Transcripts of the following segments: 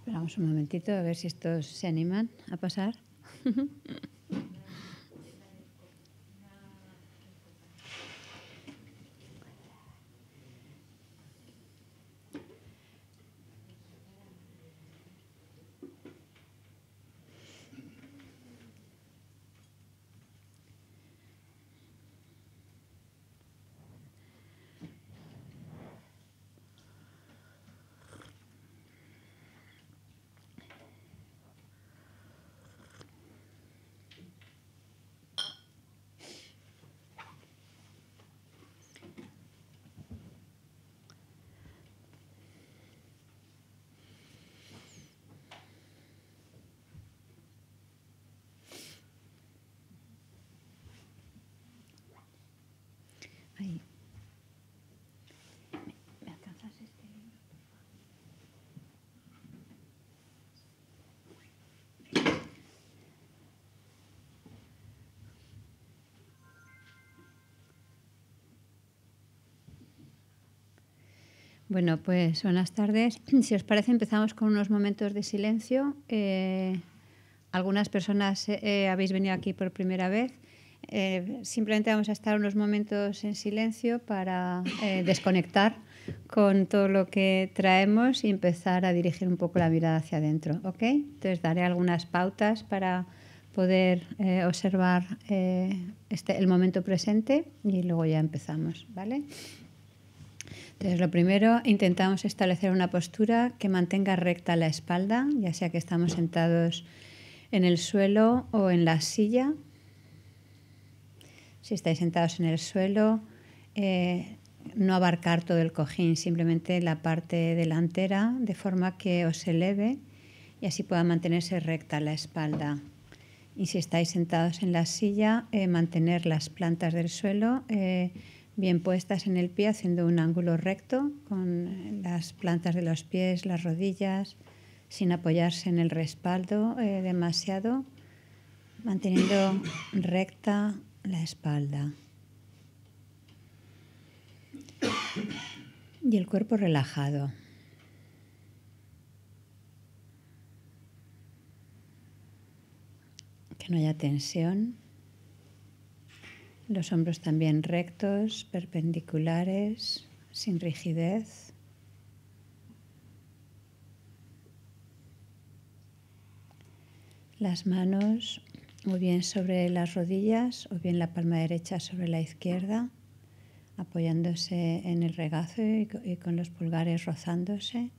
Esperamos un momentito a ver si estos se animan a pasar. Bueno, pues buenas tardes. Si os parece, empezamos con unos momentos de silencio. Eh, algunas personas eh, eh, habéis venido aquí por primera vez. simplemente vamos a estar unos momentos en silencio para desconectar con todo lo que traemos y empezar a dirigir un poco la mirada hacia adentro. ¿ok? Entonces daré algunas pautas para poder observar este, el momento presente y luego ya empezamos. ¿vale? Entonces, lo primero, intentamos establecer una postura que mantenga recta la espalda, ya sea que estamos sentados en el suelo o en la silla. Si estáis sentados en el suelo, eh, no abarcar todo el cojín, simplemente la parte delantera, de forma que os eleve y así pueda mantenerse recta la espalda. Y si estáis sentados en la silla, eh, mantener las plantas del suelo. Eh, bien puestas en el pie, haciendo un ángulo recto con las plantas de los pies, las rodillas, sin apoyarse en el respaldo eh, demasiado, manteniendo recta la espalda. Y el cuerpo relajado. Que no haya tensión. Los hombros también rectos, perpendiculares, sin rigidez. Las manos muy bien sobre las rodillas o bien la palma derecha sobre la izquierda, apoyándose en el regazo y con los pulgares rozándose.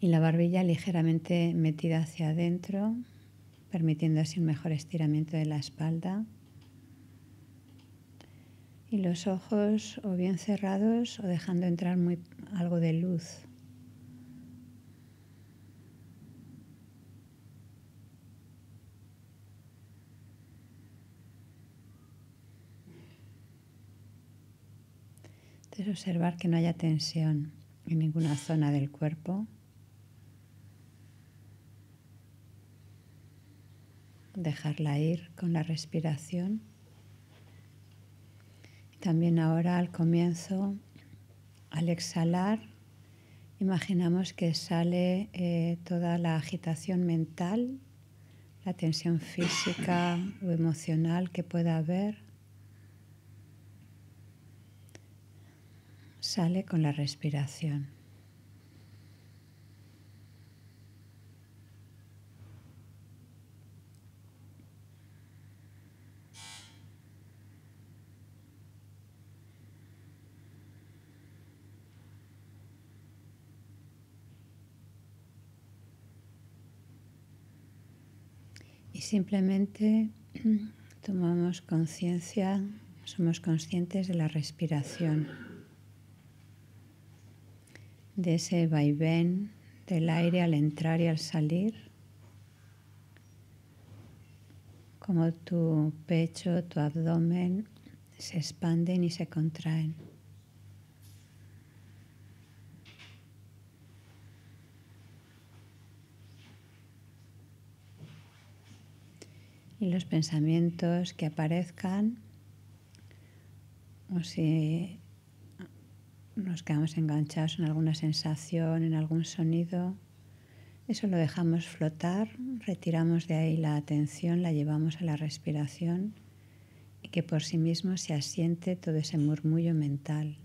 y la barbilla ligeramente metida hacia adentro, permitiendo así un mejor estiramiento de la espalda. Y los ojos o bien cerrados o dejando entrar muy, algo de luz. Entonces observar que no haya tensión en ninguna zona del cuerpo. dejarla ir con la respiración. También ahora al comienzo, al exhalar, imaginamos que sale eh, toda la agitación mental, la tensión física o emocional que pueda haber. Sale con la respiración. Simplemente tomamos conciencia, somos conscientes de la respiración, de ese vaivén del aire al entrar y al salir, como tu pecho, tu abdomen se expanden y se contraen. y los pensamientos que aparezcan o si nos quedamos enganchados en alguna sensación, en algún sonido, eso lo dejamos flotar, retiramos de ahí la atención, la llevamos a la respiración y que por sí mismo se asiente todo ese murmullo mental,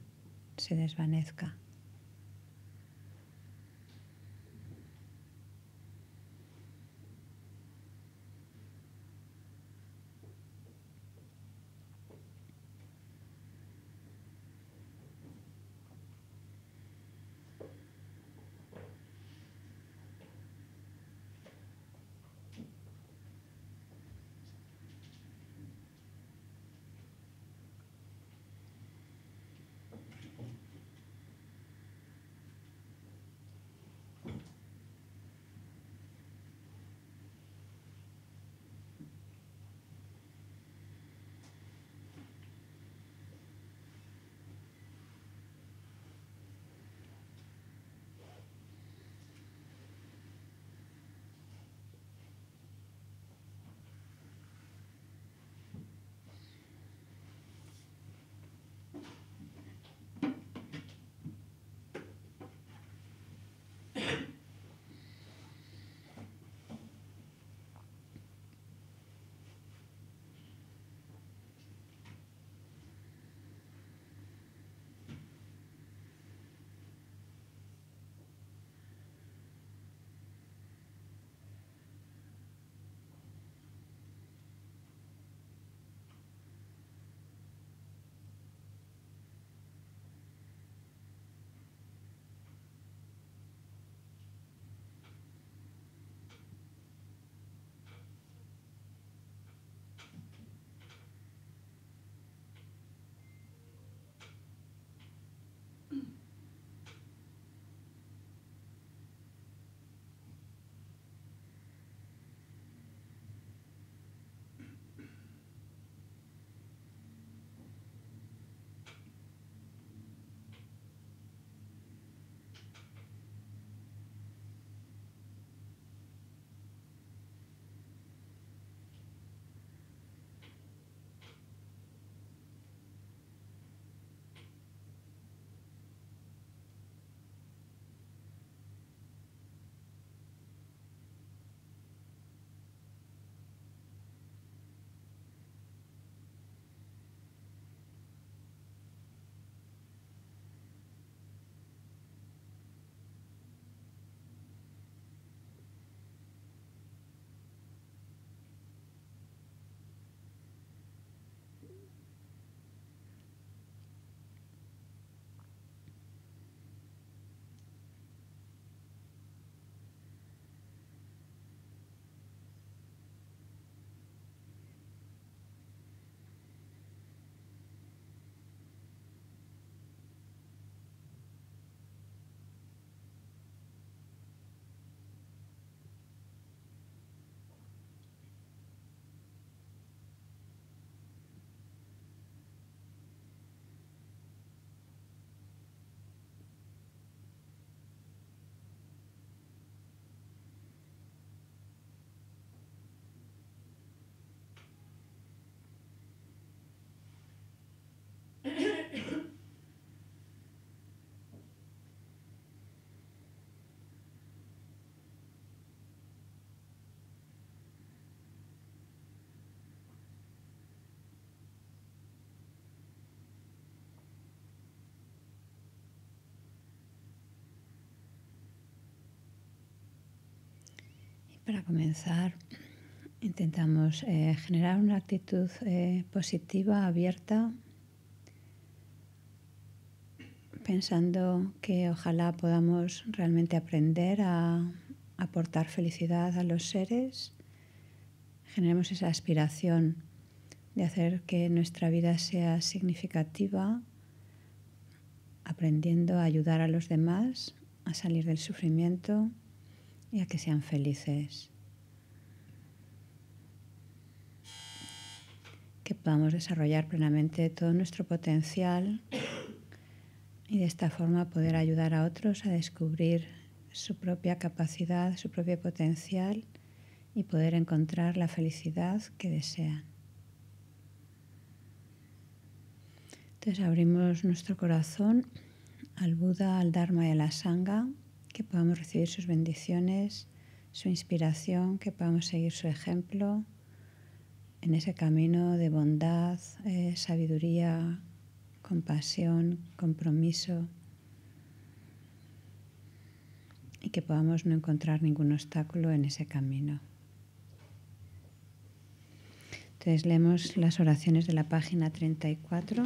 se desvanezca. Para comenzar, intentamos eh, generar una actitud eh, positiva, abierta, pensando que ojalá podamos realmente aprender a aportar felicidad a los seres. Generemos esa aspiración de hacer que nuestra vida sea significativa, aprendiendo a ayudar a los demás a salir del sufrimiento y a que sean felices. Que podamos desarrollar plenamente todo nuestro potencial y de esta forma poder ayudar a otros a descubrir su propia capacidad, su propio potencial y poder encontrar la felicidad que desean. Entonces abrimos nuestro corazón al Buda, al Dharma y a la Sangha que podamos recibir sus bendiciones, su inspiración, que podamos seguir su ejemplo en ese camino de bondad, eh, sabiduría, compasión, compromiso y que podamos no encontrar ningún obstáculo en ese camino. Entonces leemos las oraciones de la página 34.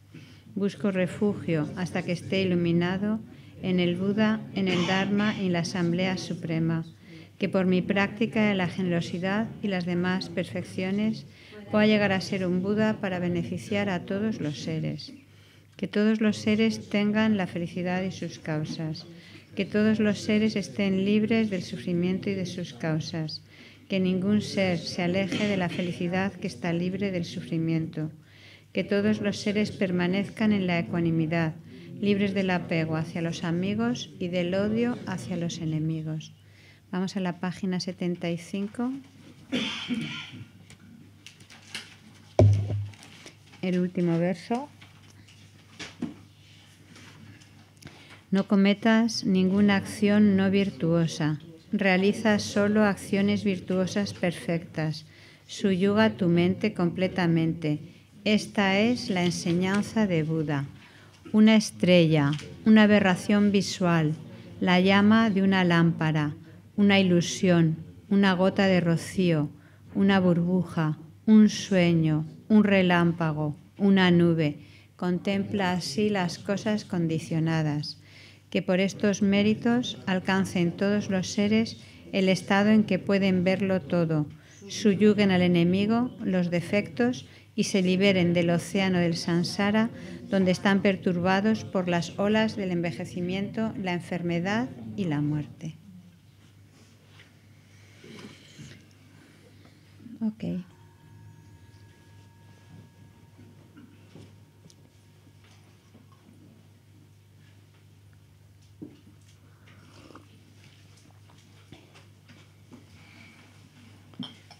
Busco refugio hasta que esté iluminado en el Buda, en el Dharma y en la Asamblea Suprema, que por mi práctica de la generosidad y las demás perfecciones pueda llegar a ser un Buda para beneficiar a todos los seres. Que todos los seres tengan la felicidad y sus causas. Que todos los seres estén libres del sufrimiento y de sus causas. Que ningún ser se aleje de la felicidad que está libre del sufrimiento que todos los seres permanezcan en la ecuanimidad, libres del apego hacia los amigos y del odio hacia los enemigos. Vamos a la página 75. El último verso. No cometas ninguna acción no virtuosa. Realiza solo acciones virtuosas perfectas. Suyuga tu mente completamente esta es la enseñanza de Buda. Una estrella, una aberración visual, la llama de una lámpara, una ilusión, una gota de rocío, una burbuja, un sueño, un relámpago, una nube. Contempla así las cosas condicionadas. Que por estos méritos alcancen todos los seres el estado en que pueden verlo todo, suyuguen al enemigo los defectos y se liberen del océano del sansara, donde están perturbados por las olas del envejecimiento, la enfermedad y la muerte. Okay.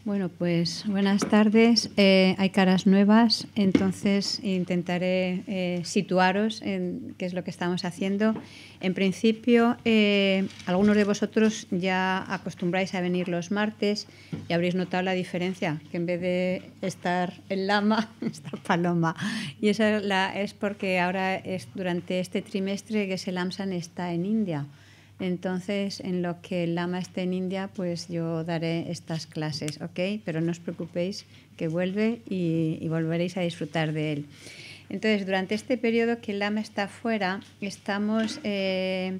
Bueno, pues buenas tardes. Eh, hay caras nuevas, entonces intentaré eh, situaros en qué es lo que estamos haciendo. En principio, eh, algunos de vosotros ya acostumbráis a venir los martes y habréis notado la diferencia, que en vez de estar en lama, está paloma. Y eso es, porque ahora es durante este trimestre que el AMSAN está en India. Entonces, en lo que el lama esté en India, pues yo daré estas clases, ¿ok? Pero no os preocupéis que vuelve y, volveréis a disfrutar de él. Entonces, durante este periodo que el lama está fuera, estamos eh,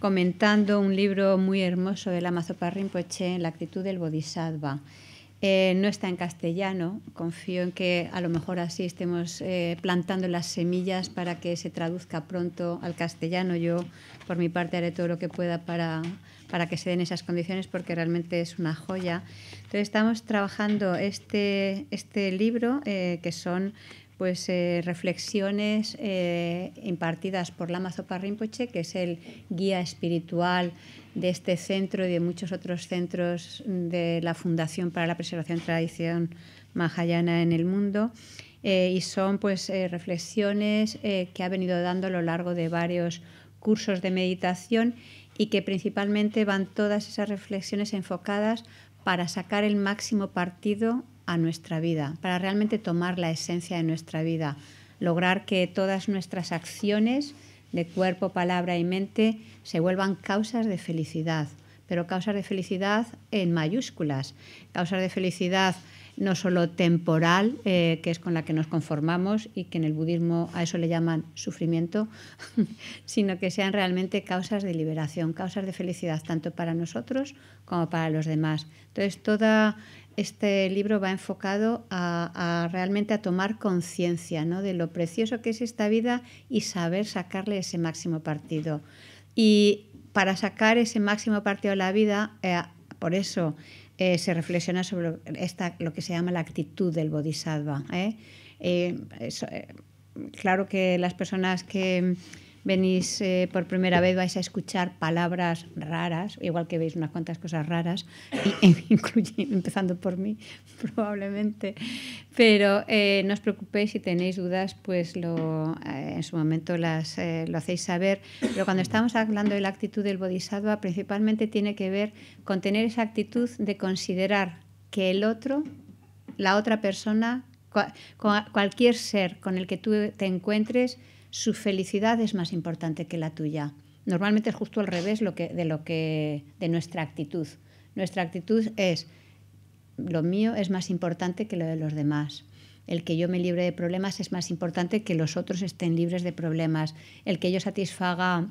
comentando un libro muy hermoso del Zopa Rinpoche, La actitud del Bodhisattva. Eh, no está en castellano. Confío en que a lo mejor así estemos eh, plantando las semillas para que se traduzca pronto al castellano. Yo, por mi parte, haré todo lo que pueda para, que se den esas condiciones porque realmente es una joya. Entonces, estamos trabajando este, este libro, eh, que son pues reflexiones impartidas por Lama Zopa que es el guía espiritual de este centro y de muchos otros centros de la Fundación para la Preservación Tradición Mahayana en el mundo. Eh, y son pues eh, reflexiones eh, que ha venido dando a lo largo de varios cursos de meditación y que principalmente van todas esas reflexiones enfocadas para sacar el máximo partido a nuestra vida, para realmente tomar la esencia de nuestra vida, lograr que todas nuestras acciones de cuerpo, palabra y mente se vuelvan causas de felicidad, pero causas de felicidad en mayúsculas, causas de felicidad no solo temporal, eh, que es con la que nos conformamos y que en el budismo a eso le llaman sufrimiento, sino que sean realmente causas de liberación, causas de felicidad, tanto para nosotros como para los demás. Entonces, toda este libro va enfocado a, realmente a tomar conciencia ¿no? de lo precioso que es esta vida y saber sacarle ese máximo partido. Y para sacar ese máximo partido a la vida, eh, por eso eh, se reflexiona sobre esta, lo que se llama la actitud del bodhisattva. ¿eh? claro que las personas que venís eh, por primera vez vais a escuchar palabras raras, igual que veis unas cuantas cosas raras, empezando por mí probablemente. Pero eh, no os preocupéis si tenéis dudas, pues lo, eh, en su momento las, lo hacéis saber. Pero cuando estamos hablando de la actitud del bodhisattva, principalmente tiene que ver con tener esa actitud de considerar que el otro, la otra persona, cualquier ser con el que tú te encuentres, su felicidad es más importante que la tuya. Normalmente es justo al revés lo que, de, lo que, de nuestra actitud. Nuestra actitud es, lo mío es más importante que lo de los demás. El que yo me libre de problemas es más importante que los otros estén libres de problemas. El que yo satisfaga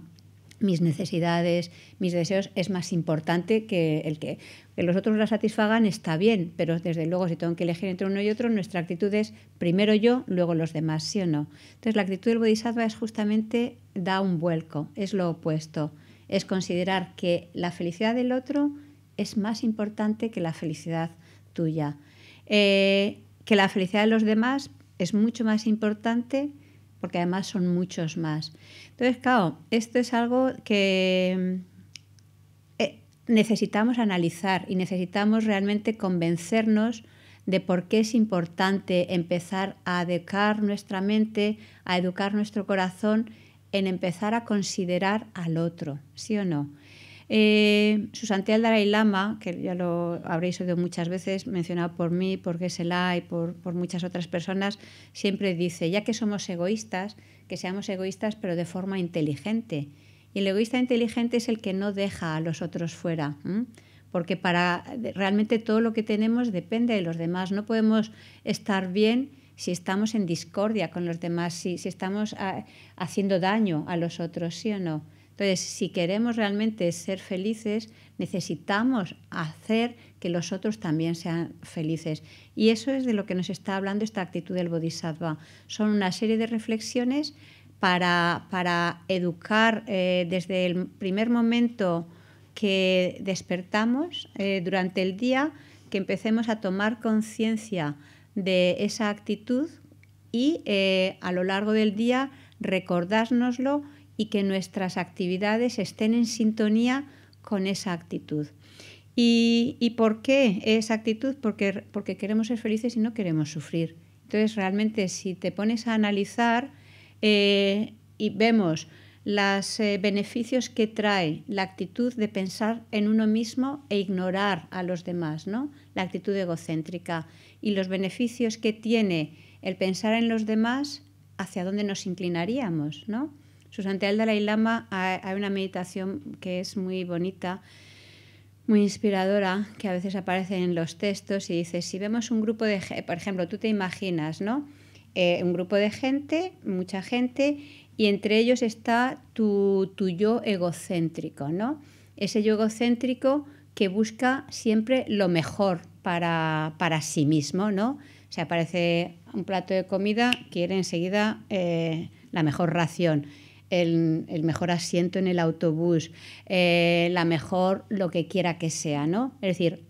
mis necesidades, mis deseos, es más importante que el que, los otros la satisfagan está bien, pero desde luego si tengo que elegir entre uno y otro, nuestra actitud es primero yo, luego los demás, ¿sí o no? Entonces la actitud del bodhisattva es justamente da un vuelco, es lo opuesto, es considerar que la felicidad del otro es más importante que la felicidad tuya, eh, que la felicidad de los demás es mucho más importante porque además son muchos más. Entonces, claro, esto es algo que mm, eh, necesitamos analizar y necesitamos realmente convencernos de por qué es importante empezar a educar nuestra mente, a educar nuestro corazón en empezar a considerar al otro, ¿sí o no? Eh, Susanti al Dalai Lama, que ya lo habréis oído muchas veces, mencionado por mí, por Gesela y por, muchas otras personas, siempre dice, ya que somos egoístas, que seamos egoístas pero de forma inteligente. Y el egoísta inteligente es el que no deja a los otros fuera. Porque para realmente todo lo que tenemos depende de los demás. No podemos estar bien si estamos en discordia con los demás, si, estamos ah, haciendo daño a los otros, ¿sí o no? Entonces, si queremos realmente ser felices, necesitamos hacer que los otros también sean felices. Y eso es de lo que nos está hablando esta actitud del bodhisattva. Son una serie de reflexiones para, educar eh, desde el primer momento que despertamos eh, durante el día, que empecemos a tomar conciencia de esa actitud y eh, a lo largo del día recordárnoslo y que nuestras actividades estén en sintonía con esa actitud. ¿Y, y por qué esa actitud? Porque, porque queremos ser felices y no queremos sufrir. Entonces, realmente, si te pones a analizar eh, y vemos los eh, beneficios que trae la actitud de pensar en uno mismo e ignorar a los demás, ¿no? La actitud egocéntrica y los beneficios que tiene el pensar en los demás, hacia dónde nos inclinaríamos, ¿no? Susante al Dalai Lama hay una meditación que es muy bonita, muy inspiradora, que a veces aparece en los textos y dice, si vemos un grupo de, por ejemplo, tú te imaginas, ¿no? Eh, un grupo de gente, mucha gente, y entre ellos está tu, yo egocéntrico, ¿no? Ese yo egocéntrico que busca siempre lo mejor para, sí mismo, ¿no? Se aparece un plato de comida, quiere enseguida eh, la mejor ración el, mejor asiento en el autobús, eh, la mejor lo que quiera que sea, ¿no? Es decir,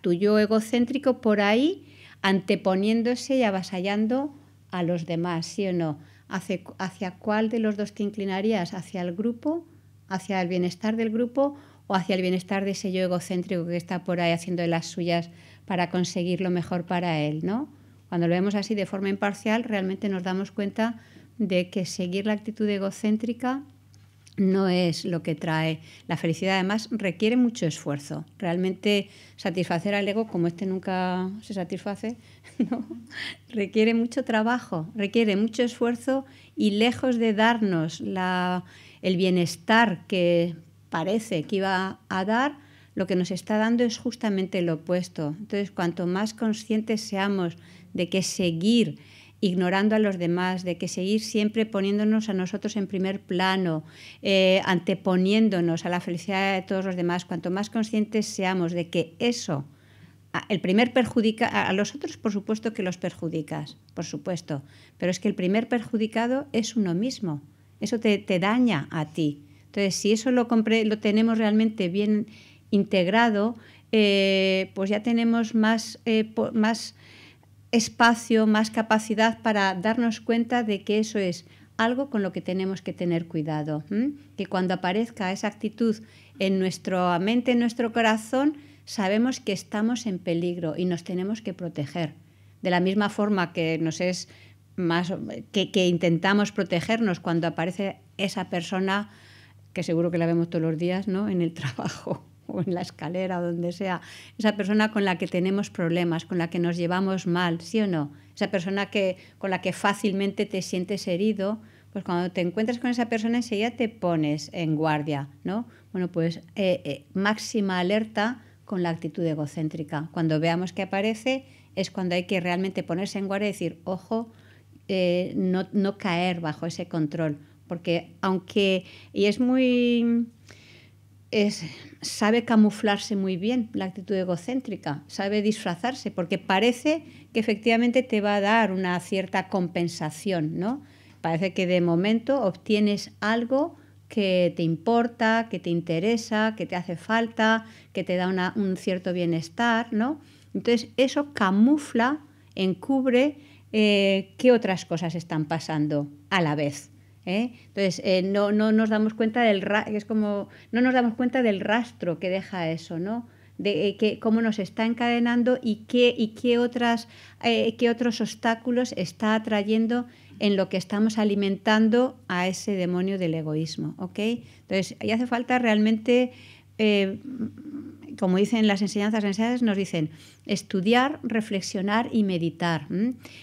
tu yo egocéntrico por ahí anteponiéndose y avasallando a los demás, ¿sí o no? ¿Hacia, hacia cuál de los dos te inclinarías? ¿Hacia el grupo? ¿Hacia el bienestar del grupo? ¿O hacia el bienestar de ese yo egocéntrico que está por ahí haciendo de las suyas para conseguir lo mejor para él, ¿no? Cuando lo vemos así de forma imparcial, realmente nos damos cuenta de que seguir la actitud egocéntrica no es lo que trae la felicidad. Además, requiere mucho esfuerzo. Realmente satisfacer al ego, como este nunca se satisface, ¿no? requiere mucho trabajo, requiere mucho esfuerzo y lejos de darnos el bienestar que parece que iba a dar, lo que nos está dando es justamente lo opuesto. Entonces, cuanto más conscientes seamos de que seguir ignorando a los demás, de que seguir siempre poniéndonos a nosotros en primer plano, eh, anteponiéndonos a la felicidad de todos los demás, cuanto más conscientes seamos de que eso, el primer perjudica, a los otros por supuesto que los perjudicas, por supuesto, pero es que el primer perjudicado es uno mismo, eso te, daña a ti. Entonces, si eso lo, lo tenemos realmente bien integrado, eh, pues ya tenemos más, eh, más espacio, más capacidad para darnos cuenta de que eso es algo con lo que tenemos que tener cuidado. Que cuando aparezca esa actitud en nuestra mente, en nuestro corazón, sabemos que estamos en peligro y nos tenemos que proteger. De la misma forma que nos es más que intentamos protegernos cuando aparece esa persona que seguro que la vemos todos los días, ¿no? En el trabajo o en la escalera donde sea, esa persona con la que tenemos problemas, con la que nos llevamos mal, ¿sí o no? Esa persona que, con la que fácilmente te sientes herido, pues cuando te encuentras con esa persona enseguida te pones en guardia, ¿no? Bueno, pues eh, eh, máxima alerta con la actitud egocéntrica. Cuando veamos que aparece es cuando hay que realmente ponerse en guardia y decir, ojo, eh, no, no caer bajo ese control, porque aunque, y es muy es, sabe camuflarse muy bien la actitud egocéntrica, sabe disfrazarse, porque parece que efectivamente te va a dar una cierta compensación, ¿no? Parece que de momento obtienes algo que te importa, que te interesa, que te hace falta, que te da un cierto bienestar, ¿no? Entonces eso camufla, encubre eh, qué otras cosas están pasando a la vez. ¿eh? Entonces, eh, no, no, nos damos cuenta del es como, no nos damos cuenta del rastro que deja eso, ¿no? De eh, que, cómo nos está encadenando y qué, y qué, otras, qué otros obstáculos está atrayendo en lo que estamos alimentando a ese demonio del egoísmo. okay Entonces, ahí hace falta realmente como dicen las enseñanzas, enseñadas nos dicen estudiar, reflexionar y meditar.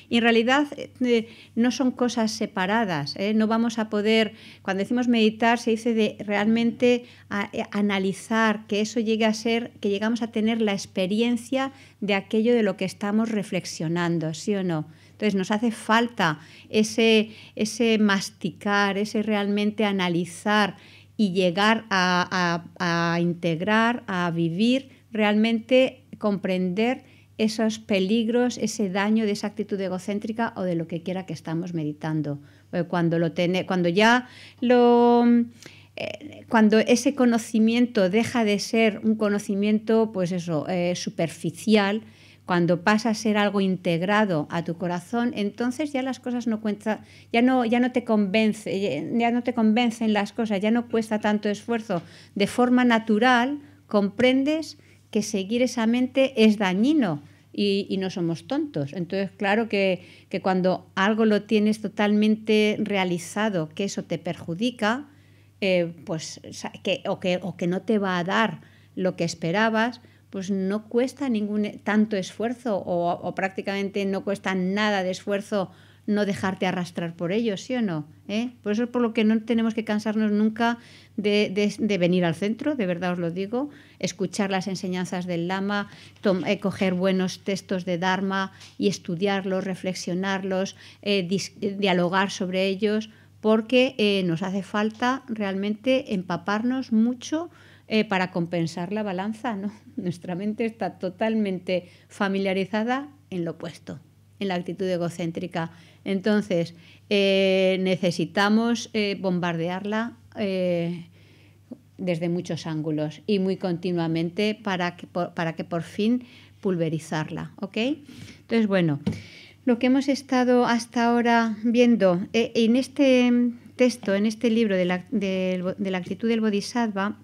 Y en realidad eh, no son cosas separadas. ¿eh? No vamos a poder, cuando decimos meditar, se dice de realmente eh, analizar, que eso llegue a ser, que llegamos a tener la experiencia de aquello de lo que estamos reflexionando, ¿sí o no? Entonces nos hace falta ese, ese masticar, ese realmente analizar y llegar a, integrar, a vivir, realmente comprender esos peligros, ese daño de esa actitud egocéntrica o de lo que quiera que estamos meditando. Eh, cuando, lo cuando ya lo eh, cuando ese conocimiento deja de ser un conocimiento, pues eso, eh, superficial, cuando pasa a ser algo integrado a tu corazón, entonces ya las cosas no cuentan, ya no, ya no te convence, ya no te convencen las cosas, ya no cuesta tanto esfuerzo. De forma natural comprendes que seguir esa mente es dañino, y, no somos tontos. Entonces, claro que, cuando algo lo tienes totalmente realizado, que eso te perjudica, eh, pues, o que no te va a dar lo que esperabas, pues no cuesta ningún e, tanto esfuerzo o, prácticamente no cuesta nada de esfuerzo no dejarte arrastrar por ellos, ¿sí o no? ¿Eh? Por eso es por lo que no tenemos que cansarnos nunca de, venir al centro, de verdad os lo digo, escuchar las enseñanzas del lama, eh, coger buenos textos de Dharma y estudiarlos, reflexionarlos, eh, eh, dialogar sobre ellos, porque nos hace falta realmente empaparnos mucho eh, para compensar la balanza, ¿no? Nuestra mente está totalmente familiarizada en lo opuesto, en la actitud egocéntrica. Entonces, eh, necesitamos eh, bombardearla desde muchos ángulos y muy continuamente para que por, para que por fin pulverizarla, ¿ok? Entonces, bueno, lo que hemos estado hasta ahora viendo en este texto, en este libro de la actitud del bodhisattva,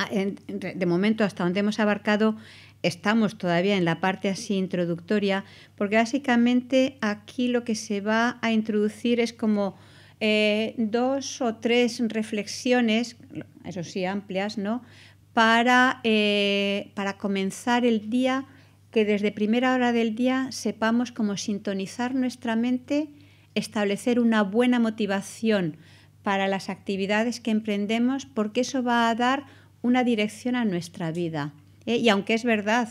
Ah, de momento hasta donde hemos abarcado, estamos todavía en la parte así introductoria, porque básicamente aquí lo que se va a introducir es como eh, dos o tres reflexiones, eso sí, amplias, ¿no? Para, eh, para comenzar el día, que desde primera hora del día sepamos cómo sintonizar nuestra mente, establecer una buena motivación para las actividades que emprendemos, porque eso va a dar una dirección a nuestra vida. ¿eh? Y aunque es verdad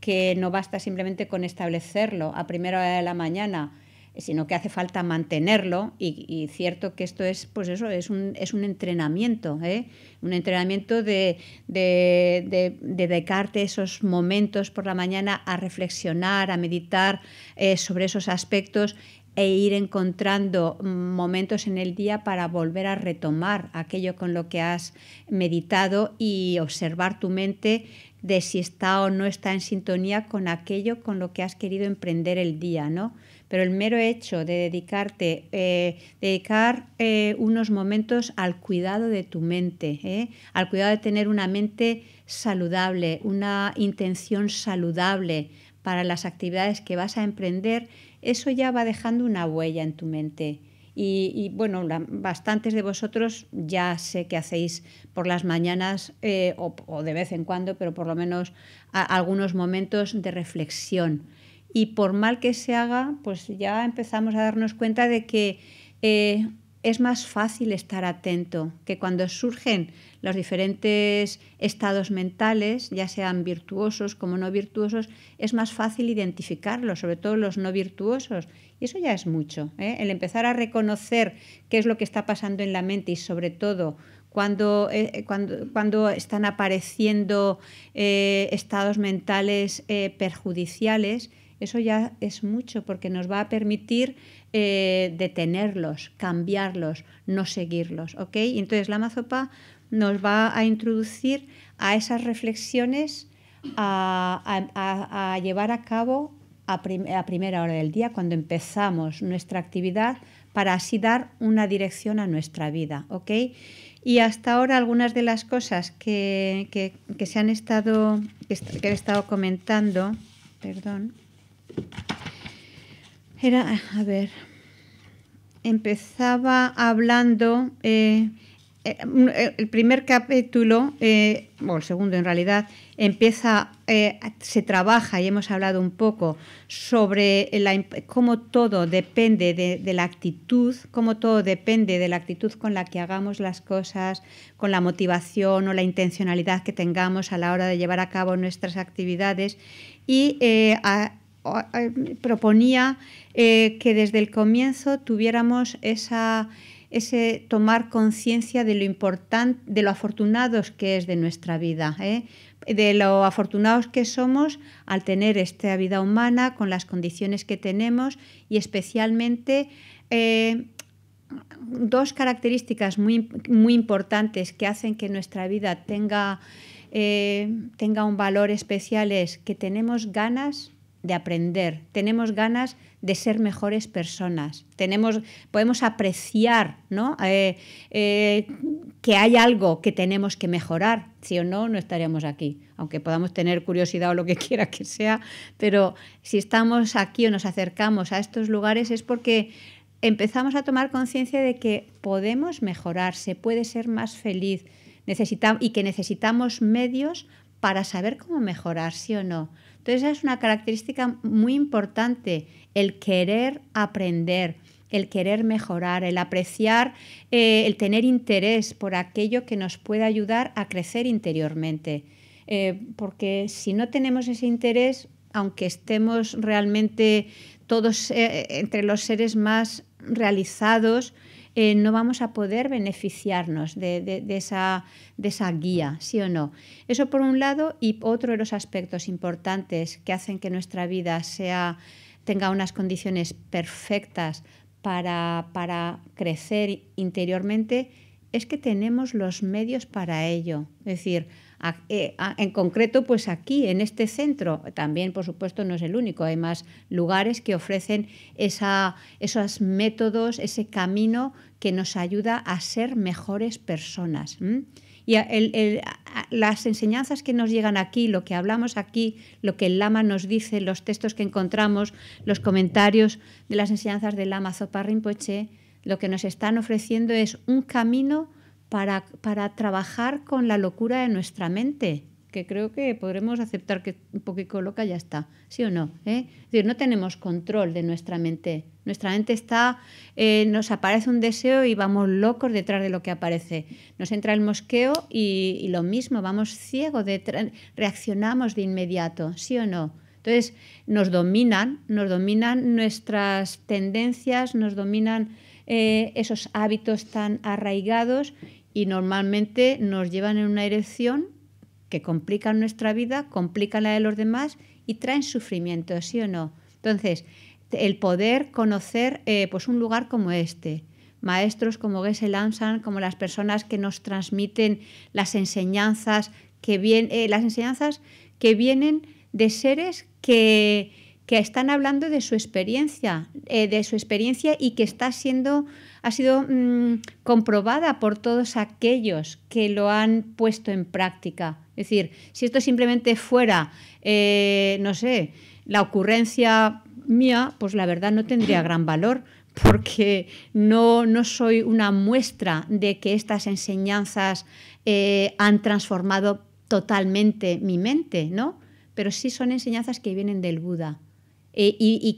que no basta simplemente con establecerlo a primera hora de la mañana, sino que hace falta mantenerlo y, cierto que esto es pues eso es un, es un entrenamiento ¿eh? un entrenamiento de, dedicarte esos momentos por la mañana a reflexionar a meditar eh, sobre esos aspectos e ir encontrando momentos en el día para volver a retomar aquello con lo que has meditado y observar tu mente de si está o no está en sintonía con aquello con lo que has querido emprender el día, ¿no? Pero el mero hecho de dedicarte, eh, dedicar eh, unos momentos al cuidado de tu mente, ¿eh? al cuidado de tener una mente saludable, una intención saludable para las actividades que vas a emprender, eso ya va dejando una huella en tu mente. Y, bueno, bastantes de vosotros ya sé que hacéis por las mañanas eh, o, de vez en cuando, pero por lo menos algunos momentos de reflexión. Y por mal que se haga, pues ya empezamos a darnos cuenta de que eh, es más fácil estar atento, que cuando surgen los diferentes estados mentales, ya sean virtuosos como no virtuosos, es más fácil identificarlos, sobre todo los no virtuosos. Y eso ya es mucho. ¿eh? El empezar a reconocer qué es lo que está pasando en la mente y sobre todo cuando, eh, cuando, cuando están apareciendo eh, estados mentales perjudiciales, eso ya es mucho porque nos va a permitir eh, detenerlos, cambiarlos, no seguirlos. ¿ok? entonces la mazopa nos va a introducir a esas reflexiones a, llevar a cabo a, primera hora del día, cuando empezamos nuestra actividad, para así dar una dirección a nuestra vida. ¿ok? Y hasta ahora algunas de las cosas que, se han estado, que he estado comentando, perdón, era, a ver, empezaba hablando, eh, eh, el primer capítulo, eh, o el segundo en realidad, empieza, se trabaja, y hemos hablado un poco, sobre la, cómo todo depende de, la actitud, cómo todo depende de la actitud con la que hagamos las cosas, con la motivación o la intencionalidad que tengamos a la hora de llevar a cabo nuestras actividades. Y a, eh, proponía eh, que desde el comienzo tuviéramos esa, ese tomar conciencia de lo importante, de lo afortunados que es de nuestra vida, ¿eh? de lo afortunados que somos al tener esta vida humana con las condiciones que tenemos y especialmente dos características muy, importantes que hacen que nuestra vida tenga, tenga un valor especial es que tenemos ganas de aprender, tenemos ganas de ser mejores personas, tenemos, podemos apreciar eh, eh, que hay algo que tenemos que mejorar, si o no, no estaríamos aquí, aunque podamos tener curiosidad o lo que quiera que sea, pero si estamos aquí o nos acercamos a estos lugares es porque empezamos a tomar conciencia de que podemos mejorar, se puede ser más feliz y que necesitamos medios para saber cómo mejorar, sí o no. Entonces esa es una característica muy importante, el querer aprender, el querer mejorar, el apreciar, eh, el tener interés por aquello que nos puede ayudar a crecer interiormente. Eh, porque si no tenemos ese interés, aunque estemos realmente todos eh, entre los seres más realizados, eh, no vamos a poder beneficiarnos de, de, esa, guía, ¿sí o no? Eso por un lado y otro de los aspectos importantes que hacen que nuestra vida tenga unas condiciones perfectas para, para, crecer interiormente es que tenemos los medios para ello. Es decir, eh, en concreto, pues aquí, en este centro, también, por supuesto, no es el único, hay más lugares que ofrecen esos métodos, ese camino que nos ayuda a ser mejores personas. Y las enseñanzas que nos llegan aquí, lo que hablamos aquí, lo que el lama nos dice, los textos que encontramos, los comentarios de las enseñanzas del lama Zopa Rinpoche, lo que nos están ofreciendo es un camino para, trabajar con la locura de nuestra mente, que creo que podremos aceptar que un poquito loca ya está, ¿sí o no? ¿Eh? no tenemos control de nuestra mente. Nuestra mente está, eh, nos aparece un deseo y vamos locos detrás de lo que aparece. Nos entra el mosqueo y, lo mismo, vamos ciegos, reaccionamos de inmediato, ¿sí o no? Entonces, nos dominan, nos dominan nuestras tendencias, nos dominan eh, esos hábitos tan arraigados y normalmente nos llevan en una dirección que complica nuestra vida, complica la de los demás y traen sufrimiento, ¿sí o no? Entonces, el poder conocer eh, pues un lugar como este, maestros como Gese Lansan, como las personas que nos transmiten las enseñanzas que, vienen, eh, las enseñanzas que vienen de seres que, que están hablando de su experiencia, eh, de su experiencia y que está siendo, ha sido mm, comprobada por todos aquellos que lo han puesto en práctica. Es decir, si esto simplemente fuera, eh, no sé, la ocurrencia mía, pues la verdad no tendría gran valor, porque no, soy una muestra de que estas enseñanzas eh, han transformado totalmente mi mente, ¿no? Pero sí son enseñanzas que vienen del Buda. Eh, y,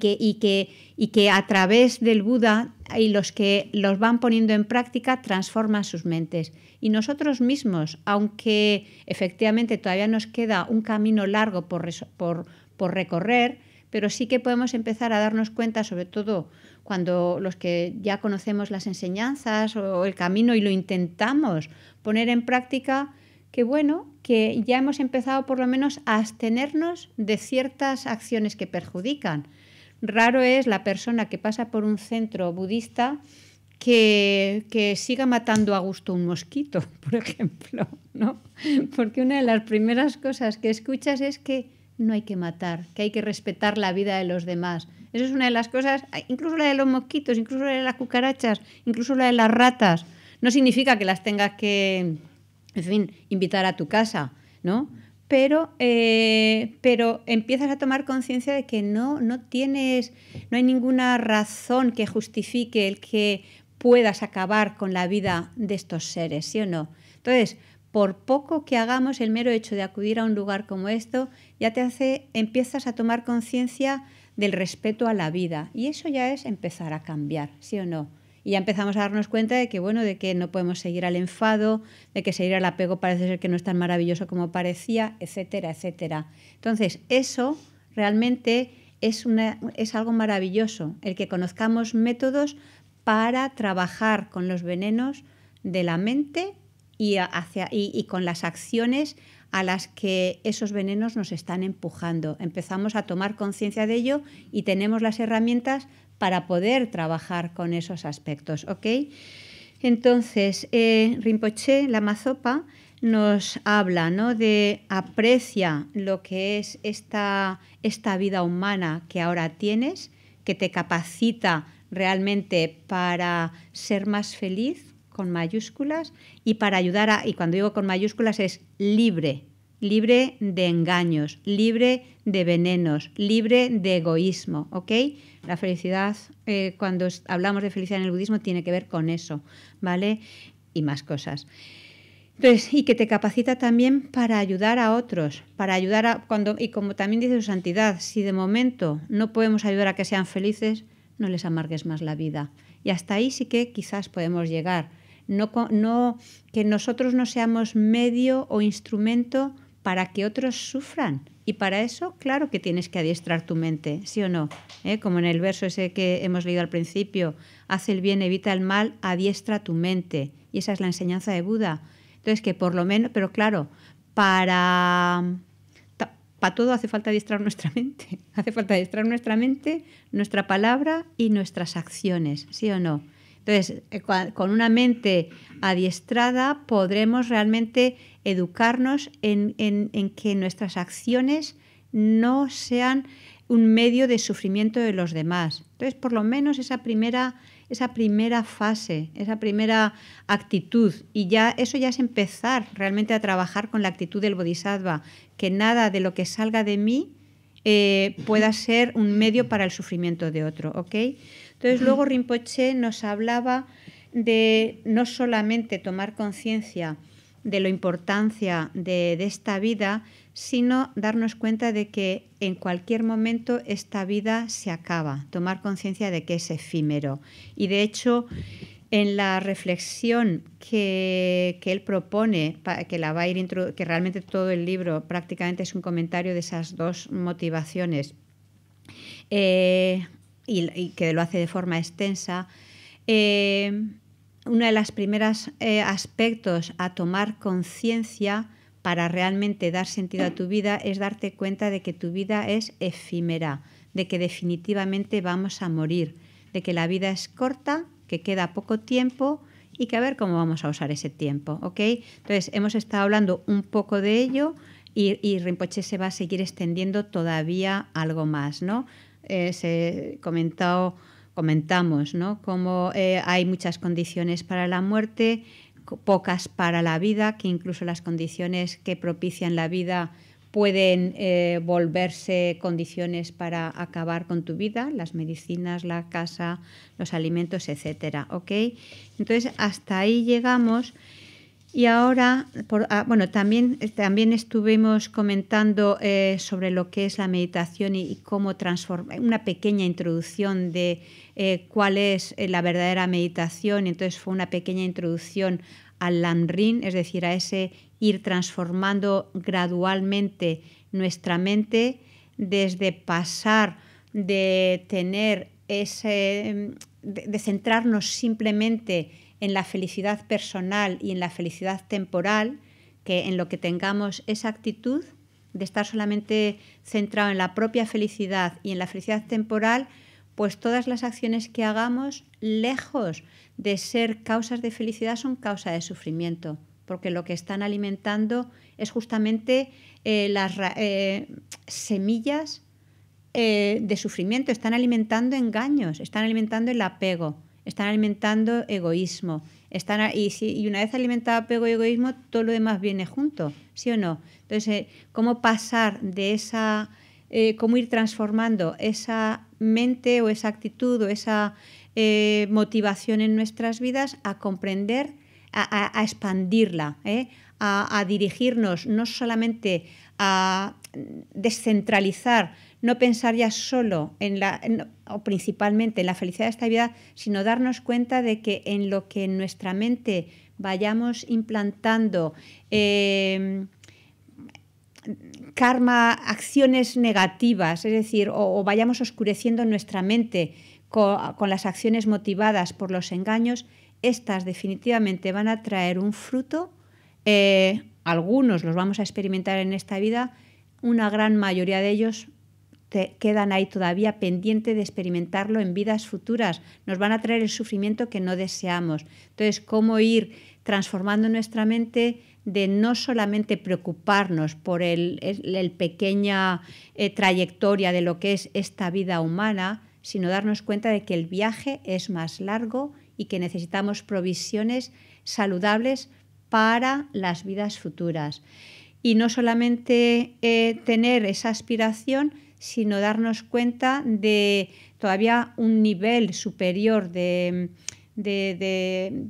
y, que, a través del Buda y los que los van poniendo en práctica transforman sus mentes. Y nosotros mismos, aunque efectivamente todavía nos queda un camino largo por, por recorrer, pero sí que podemos empezar a darnos cuenta, sobre todo cuando los que ya conocemos las enseñanzas o el camino y lo intentamos poner en práctica, que bueno, que ya hemos empezado por lo menos a abstenernos de ciertas acciones que perjudican. Raro es la persona que pasa por un centro budista que, que, siga matando a gusto un mosquito, por ejemplo, ¿no? Porque una de las primeras cosas que escuchas es que no hay que matar, que hay que respetar la vida de los demás. Eso es una de las cosas, incluso la de los mosquitos, incluso la de las cucarachas, incluso la de las ratas. No significa que las tengas que en fin, invitar a tu casa, ¿no? Pero, eh, pero empiezas a tomar conciencia de que no, no tienes, no hay ninguna razón que justifique el que puedas acabar con la vida de estos seres, ¿sí o no? Entonces, por poco que hagamos el mero hecho de acudir a un lugar como esto, ya te hace, empiezas a tomar conciencia del respeto a la vida. Y eso ya es empezar a cambiar, ¿sí o no? y ya empezamos a darnos cuenta de que, bueno, de que no podemos seguir al enfado, de que seguir al apego parece ser que no es tan maravilloso como parecía, etcétera, etcétera. Entonces, eso realmente es, es algo maravilloso, el que conozcamos métodos para trabajar con los venenos de la mente y, hacia, y con las acciones a las que esos venenos nos están empujando. Empezamos a tomar conciencia de ello y tenemos las herramientas para poder trabajar con esos aspectos. Entonces, eh, Rinpoche, la mazopa, nos habla ¿no? de aprecia lo que es esta, esta vida humana que ahora tienes, que te capacita realmente para ser más feliz con mayúsculas y para ayudar a, y cuando digo con mayúsculas es libre, libre de engaños, libre de venenos, libre de egoísmo, ¿ok? La felicidad, eh, cuando hablamos de felicidad en el budismo, tiene que ver con eso, ¿vale? Y más cosas. Entonces, y que te capacita también para ayudar a otros, para ayudar a cuando y como también dice su santidad, si de momento no podemos ayudar a que sean felices, no les amargues más la vida. Y hasta ahí sí que quizás podemos llegar. no que nosotros no seamos medio o instrumento para que otros sufran. Y para eso, claro que tienes que adiestrar tu mente, ¿sí o no? ¿Eh? Como en el verso ese que hemos leído al principio, hace el bien, evita el mal, adiestra tu mente. Y esa es la enseñanza de Buda. Entonces, que por lo menos, pero claro, para, para todo hace falta adiestrar nuestra mente. Hace falta adiestrar nuestra mente, nuestra palabra y nuestras acciones, ¿sí o no? Entonces, eh, con una mente adiestrada podremos realmente educarnos en, que nuestras acciones no sean un medio de sufrimiento de los demás. Entonces, por lo menos esa primera, esa primera fase, esa primera actitud, y ya eso ya es empezar realmente a trabajar con la actitud del bodhisattva, que nada de lo que salga de mí eh, pueda ser un medio para el sufrimiento de otro, ¿ok? Entonces luego Rinpoche nos hablaba de no solamente tomar conciencia de la importancia de, esta vida, sino darnos cuenta de que en cualquier momento esta vida se acaba, tomar conciencia de que es efímero. Y de hecho, en la reflexión que, él propone, que, la va a ir que realmente todo el libro prácticamente es un comentario de esas dos motivaciones, eh, y, que lo hace de forma extensa. Eh, uno de los primeros eh, aspectos a tomar conciencia para realmente dar sentido a tu vida es darte cuenta de que tu vida es efímera, de que definitivamente vamos a morir, de que la vida es corta, que queda poco tiempo y que a ver cómo vamos a usar ese tiempo, ¿ok? Entonces, hemos estado hablando un poco de ello y, y Rinpoche se va a seguir extendiendo todavía algo más, ¿no? Eh, se comentado, comentamos ¿no? Como eh, hay muchas condiciones para la muerte, pocas para la vida, que incluso las condiciones que propician la vida pueden eh, volverse condiciones para acabar con tu vida, las medicinas, la casa, los alimentos, etcétera. Entonces, hasta ahí llegamos y ahora, ah, bueno, también, eh, también estuvimos comentando eh, sobre lo que es la meditación y, cómo transformar, una pequeña introducción de eh, cuál es la verdadera meditación. Entonces fue una pequeña introducción al Lamrin, es decir, a ese ir transformando gradualmente nuestra mente desde pasar de tener ese, mm, de centrarnos simplemente en la felicidad personal y en la felicidad temporal, que en lo que tengamos esa actitud de estar solamente centrado en la propia felicidad y en la felicidad temporal, pues todas las acciones que hagamos, lejos de ser causas de felicidad, son causa de sufrimiento, porque lo que están alimentando es justamente eh, las eh, semillas eh, de sufrimiento, están alimentando engaños, están alimentando el apego, están alimentando egoísmo. Están, y, y una vez alimentado apego y egoísmo, todo lo demás viene junto, ¿sí o no? Entonces, eh, ¿cómo pasar de esa, eh, cómo ir transformando esa mente o esa actitud o esa eh, motivación en nuestras vidas a comprender, a, expandirla, a dirigirnos no solamente a descentralizar no pensar ya solo en la, o principalmente en la felicidad de esta vida, sino darnos cuenta de que en lo que en nuestra mente vayamos implantando em, karma, acciones negativas, es decir, o, vayamos oscureciendo nuestra mente con, las acciones motivadas por los engaños, estas definitivamente van a traer un fruto, eh, algunos los vamos a experimentar en esta vida, una gran mayoría de ellos quedan ahí todavía pendiente de experimentarlo en vidas futuras. Nos van a traer el sufrimiento que no deseamos. Entonces, ¿cómo ir transformando nuestra mente de no solamente preocuparnos por el, pequeña eh, trayectoria de lo que es esta vida humana, sino darnos cuenta de que el viaje es más largo y que necesitamos provisiones saludables para las vidas futuras. Y no solamente eh, tener esa aspiración, sino darnos cuenta de todavía un nivel superior de,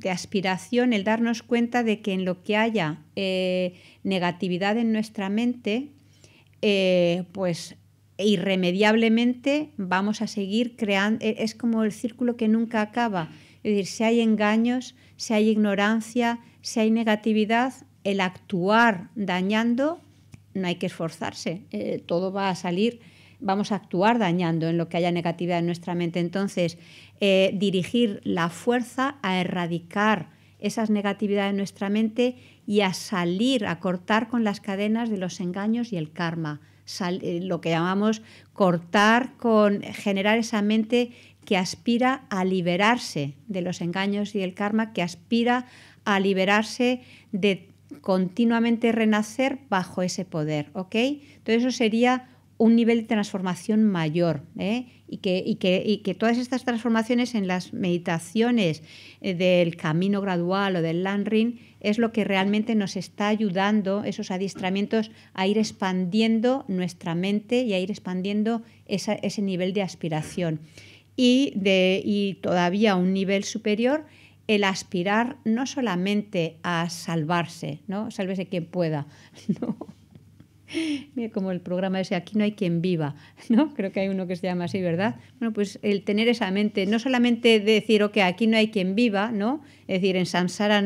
aspiración, el darnos cuenta de que en lo que haya eh, negatividad en nuestra mente, eh, pues irremediablemente vamos a seguir creando, e-, es como el círculo que nunca acaba. Es decir, si hay engaños, si hay ignorancia, si hay negatividad, el actuar dañando no hay que esforzarse, eh, todo va a salir vamos a actuar dañando en lo que haya negatividad en nuestra mente. Entonces, eh, dirigir la fuerza a erradicar esas negatividades en nuestra mente y a salir, a cortar con las cadenas de los engaños y el karma. Eh, lo que llamamos cortar con generar esa mente que aspira a liberarse de los engaños y el karma, que aspira a liberarse de continuamente renacer bajo ese poder, Entonces eso sería un nivel de transformación mayor ¿eh? y, que, todas estas transformaciones en las meditaciones eh, del camino gradual o del landring es lo que realmente nos está ayudando, esos adiestramientos, a ir expandiendo nuestra mente y a ir expandiendo ese nivel de aspiración. Y, de, todavía un nivel superior, el aspirar no solamente a salvarse, ¿no? Sálvese quien pueda, ¿no? Mira, como el programa ese, aquí no hay quien viva, ¿no? Creo que hay uno que se llama así, ¿verdad? Bueno, pues el tener esa mente, no solamente decir, ok, aquí no hay quien viva, ¿no? Es decir, en Samsara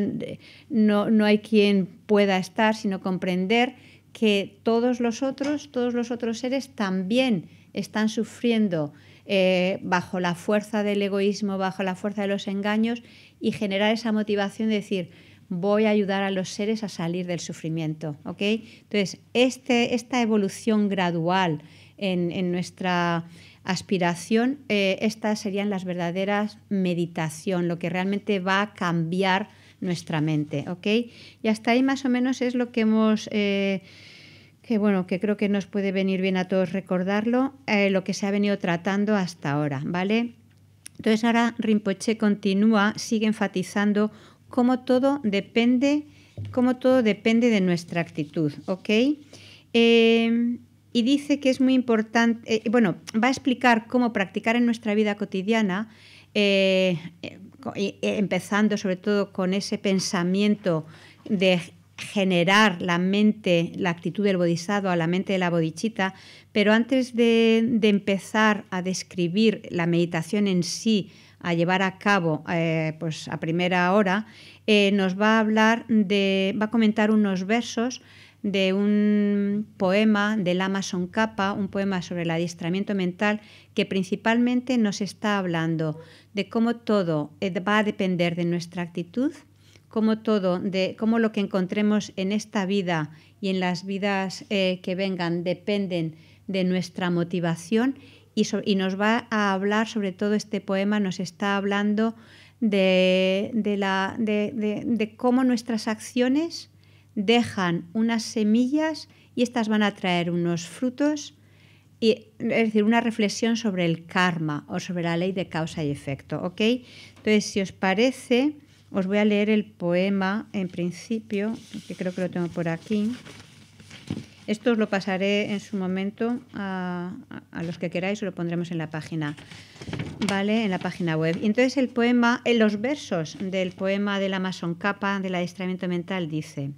no, hay quien pueda estar, sino comprender que todos los otros, todos los otros seres también están sufriendo eh, bajo la fuerza del egoísmo, bajo la fuerza de los engaños y generar esa motivación de decir, voy a ayudar a los seres a salir del sufrimiento. ¿ok? Entonces, este, esta evolución gradual en, nuestra aspiración, eh, estas serían las verdaderas meditación, lo que realmente va a cambiar nuestra mente. ¿ok? Y hasta ahí más o menos es lo que hemos... Eh, que bueno, que creo que nos puede venir bien a todos recordarlo, eh, lo que se ha venido tratando hasta ahora, ¿vale? Entonces ahora Rinpoche continúa, sigue enfatizando cómo todo depende, todo depende de nuestra actitud, ¿ok? Em, y dice que es muy importante, eh, bueno, va a explicar cómo practicar en nuestra vida cotidiana, eh, eh, empezando sobre todo con ese pensamiento de generar la mente, la actitud del bodhisattva a la mente de la bodichita, pero antes de empezar a describir la meditación en sí, a llevar a cabo eh, pues a primera hora, eh, nos va a hablar de, va a comentar unos versos de un poema del Amazon Capa, un poema sobre el adiestramiento mental, que principalmente nos está hablando de cómo todo eh, va a depender de nuestra actitud, cómo todo, de cómo lo que encontremos en esta vida y en las vidas que vengan dependen de nuestra motivación y, y, nos va a hablar, sobre todo este poema nos está hablando de, cómo nuestras acciones dejan unas semillas y estas van a traer unos frutos y, es decir, una reflexión sobre el karma o sobre la ley de causa y efecto, Entonces, si os parece, os voy a leer el poema en principio, que creo que lo tengo por aquí. Esto os lo pasaré en su momento a, los que queráis, o lo pondremos en la página, ¿vale? En la página web. Y entonces el poema, en los versos del poema de la Mason Capa, del adiestramiento mental, dice: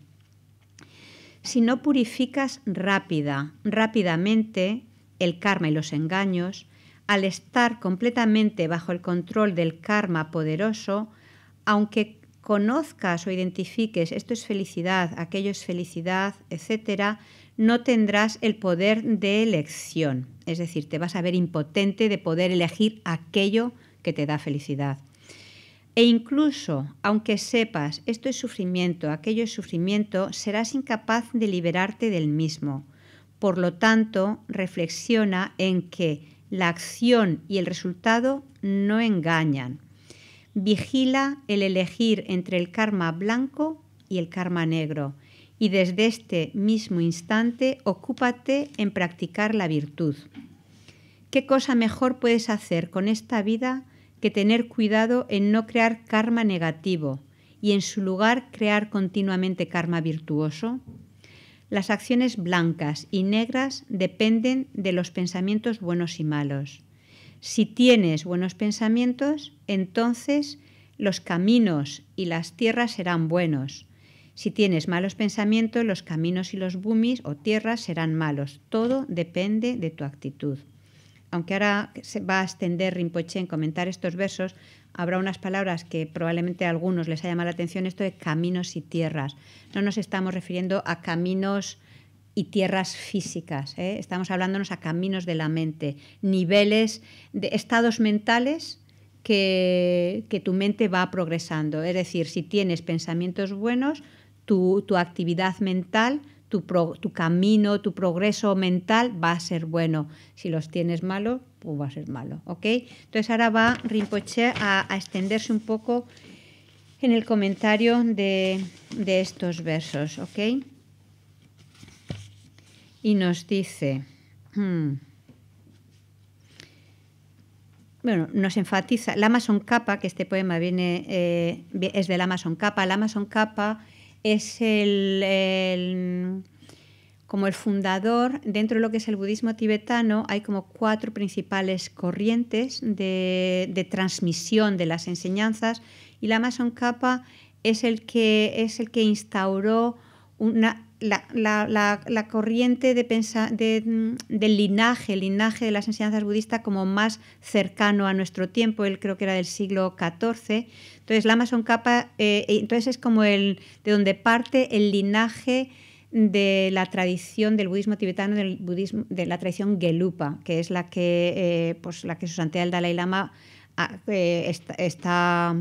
Si no purificas rápida, rápidamente el karma y los engaños, al estar completamente bajo el control del karma poderoso, aunque conozcas o identifiques esto es felicidad, aquello es felicidad, etc., no tendrás el poder de elección, es decir, te vas a ver impotente de poder elegir aquello que te da felicidad. E incluso, aunque sepas esto es sufrimiento, aquello es sufrimiento, serás incapaz de liberarte del mismo. Por lo tanto, reflexiona en que la acción y el resultado no engañan. Vigila el elegir entre el karma blanco y el karma negro y desde este mismo instante ocúpate en practicar la virtud. ¿Qué cosa mejor puedes hacer con esta vida que tener cuidado en no crear karma negativo y en su lugar crear continuamente karma virtuoso? Las acciones blancas y negras dependen de los pensamientos buenos y malos. Si tienes buenos pensamientos, entonces los caminos y las tierras serán buenos si tienes malos pensamientos, los caminos y los bumis o tierras serán malos. Todo depende de tu actitud. Aunque ahora se va a extender Rinpoche en comentar estos versos, habrá unas palabras que probablemente a algunos les haya llamado la atención, esto de caminos y tierras. No nos estamos refiriendo a caminos y tierras físicas, ¿eh? estamos hablándonos a caminos de la mente, niveles de estados mentales que tu mente va progresando. Es decir, si tienes pensamientos buenos, tu, tu actividad mental, tu, camino, tu progreso mental va a ser bueno. Si los tienes malos, pues va a ser malo. okay Entonces ahora va Rinpoche a, extenderse un poco en el comentario de, estos versos, ¿ok? Y nos dice, hmm, bueno, nos enfatiza, la Amazon Capa, que este poema viene, eh, es del Amazon Capa, la Amazon Capa es el, como el fundador, dentro de lo que es el budismo tibetano, hay como cuatro principales corrientes de, transmisión de las enseñanzas y la Kapa es el que, es el que instauró la, corriente de del linaje, el linaje de las enseñanzas budistas como más cercano a nuestro tiempo, él creo que era del siglo XIV, entonces Lama son capa, eh, entonces es como el de donde parte el linaje de la tradición del budismo tibetano, del budismo, de la tradición Gelupa, que es la que, eh, pues, la que su santidad el Dalai Lama ah, eh, está,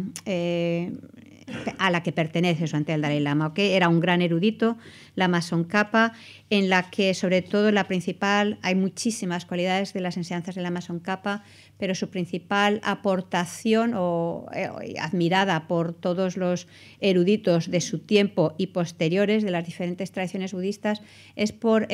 a la que pertenece su ante Dalai Lama, era un gran erudito, la Mason Kappa, en la que sobre todo la principal, hay muchísimas cualidades de las enseñanzas de la Mason Kappa, pero su principal aportación o eh, admirada por todos los eruditos de su tiempo y posteriores de las diferentes tradiciones budistas es por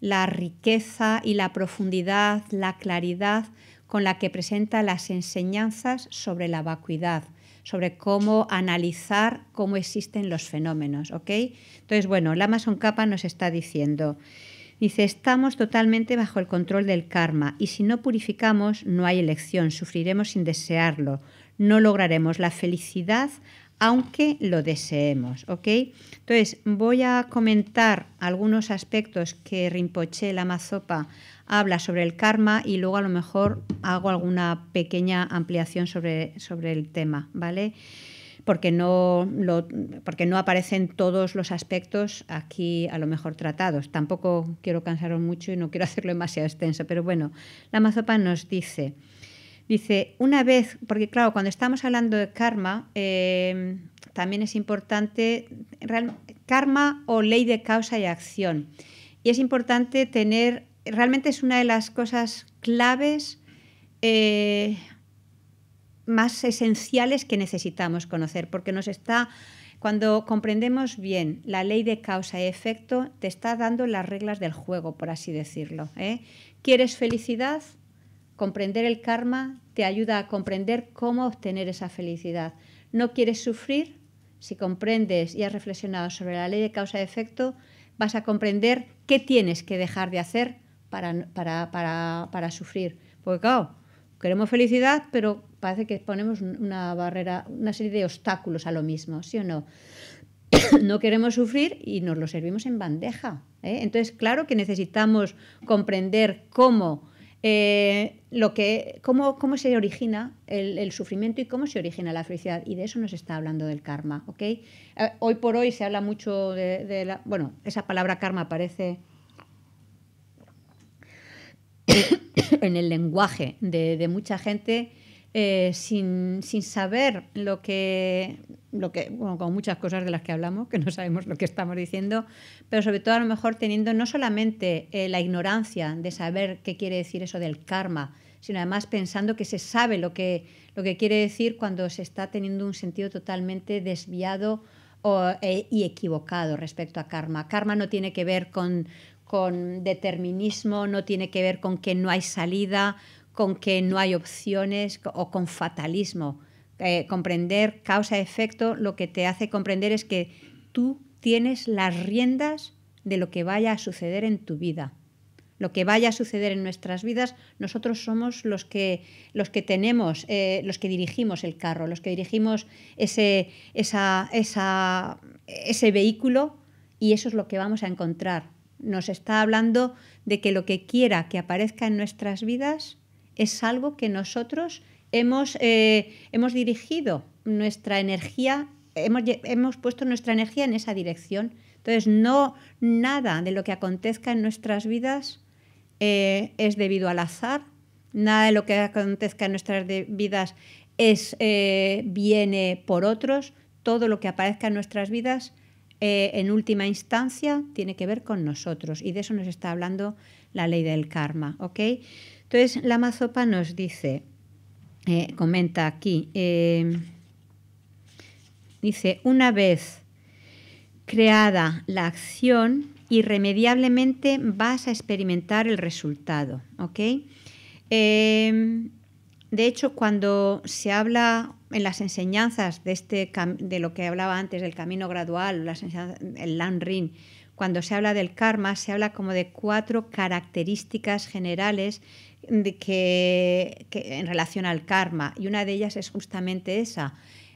la riqueza y la profundidad, la claridad con la que presenta las enseñanzas sobre la vacuidad sobre cómo analizar cómo existen los fenómenos. ¿ok? Entonces, bueno, la Amazon Kappa nos está diciendo, dice, estamos totalmente bajo el control del karma y si no purificamos no hay elección, sufriremos sin desearlo, no lograremos la felicidad aunque lo deseemos, ¿ok? Entonces, voy a comentar algunos aspectos que Rinpoche, la Mazopa, habla sobre el karma y luego a lo mejor hago alguna pequeña ampliación sobre, sobre el tema, ¿vale? Porque no, porque no aparecen todos los aspectos aquí a lo mejor tratados. Tampoco quiero cansaros mucho y no quiero hacerlo demasiado extenso, pero bueno, la mazopa nos dice, dice, una vez, porque claro, cuando estamos hablando de karma, em, también es importante, karma o ley de causa y acción. Y es importante tener realmente es una de las cosas claves eh, más esenciales que necesitamos conocer, porque nos está, cuando comprendemos bien la ley de causa y efecto, te está dando las reglas del juego, por así decirlo. ¿eh? ¿Quieres felicidad? Comprender el karma te ayuda a comprender cómo obtener esa felicidad. ¿No quieres sufrir? Si comprendes y has reflexionado sobre la ley de causa y efecto, vas a comprender qué tienes que dejar de hacer para, sufrir. Porque claro, queremos felicidad, pero parece que ponemos una barrera, una serie de obstáculos a lo mismo, ¿sí o no? no queremos sufrir y nos lo servimos en bandeja. ¿eh? Entonces, claro que necesitamos comprender cómo, eh, lo que, cómo, cómo se origina el, sufrimiento y cómo se origina la felicidad. Y de eso nos está hablando del karma. Eh, hoy por hoy se habla mucho de, la... Bueno, esa palabra karma aparece en el lenguaje de, mucha gente eh, sin, saber lo que, lo que, bueno, con muchas cosas de las que hablamos, que no sabemos lo que estamos diciendo, pero sobre todo a lo mejor teniendo no solamente eh, la ignorancia de saber qué quiere decir eso del karma, sino además pensando que se sabe lo que, lo que quiere decir cuando se está teniendo un sentido totalmente desviado eh, y equivocado respecto a karma. Karma no tiene que ver con, con determinismo, no tiene que ver con que no hay salida, con que no hay opciones o con fatalismo. Eh, comprender causa-efecto lo que te hace comprender es que tú tienes las riendas de lo que vaya a suceder en tu vida. Lo que vaya a suceder en nuestras vidas, nosotros somos los que, los que tenemos, eh, los que dirigimos el carro, los que dirigimos ese, ese vehículo y eso es lo que vamos a encontrar nos está hablando de que lo que quiera que aparezca en nuestras vidas es algo que nosotros hemos, eh, dirigido nuestra energía, hemos, puesto nuestra energía en esa dirección. Entonces, no nada de lo que acontezca en nuestras vidas eh, es debido al azar, nada de lo que acontezca en nuestras vidas es, eh, viene por otros, todo lo que aparezca en nuestras vidas eh, en última instancia, tiene que ver con nosotros. Y de eso nos está hablando la ley del karma. ¿ok? Entonces, la mazopa nos dice, eh, comenta aquí, eh, dice, una vez creada la acción, irremediablemente vas a experimentar el resultado. ¿ok? de hecho, cuando se habla en las enseñanzas de, este, de lo que hablaba antes del camino gradual, el Lan Rin, cuando se habla del karma, se habla como de cuatro características generales que, en relación al karma. Y una de ellas es justamente esa,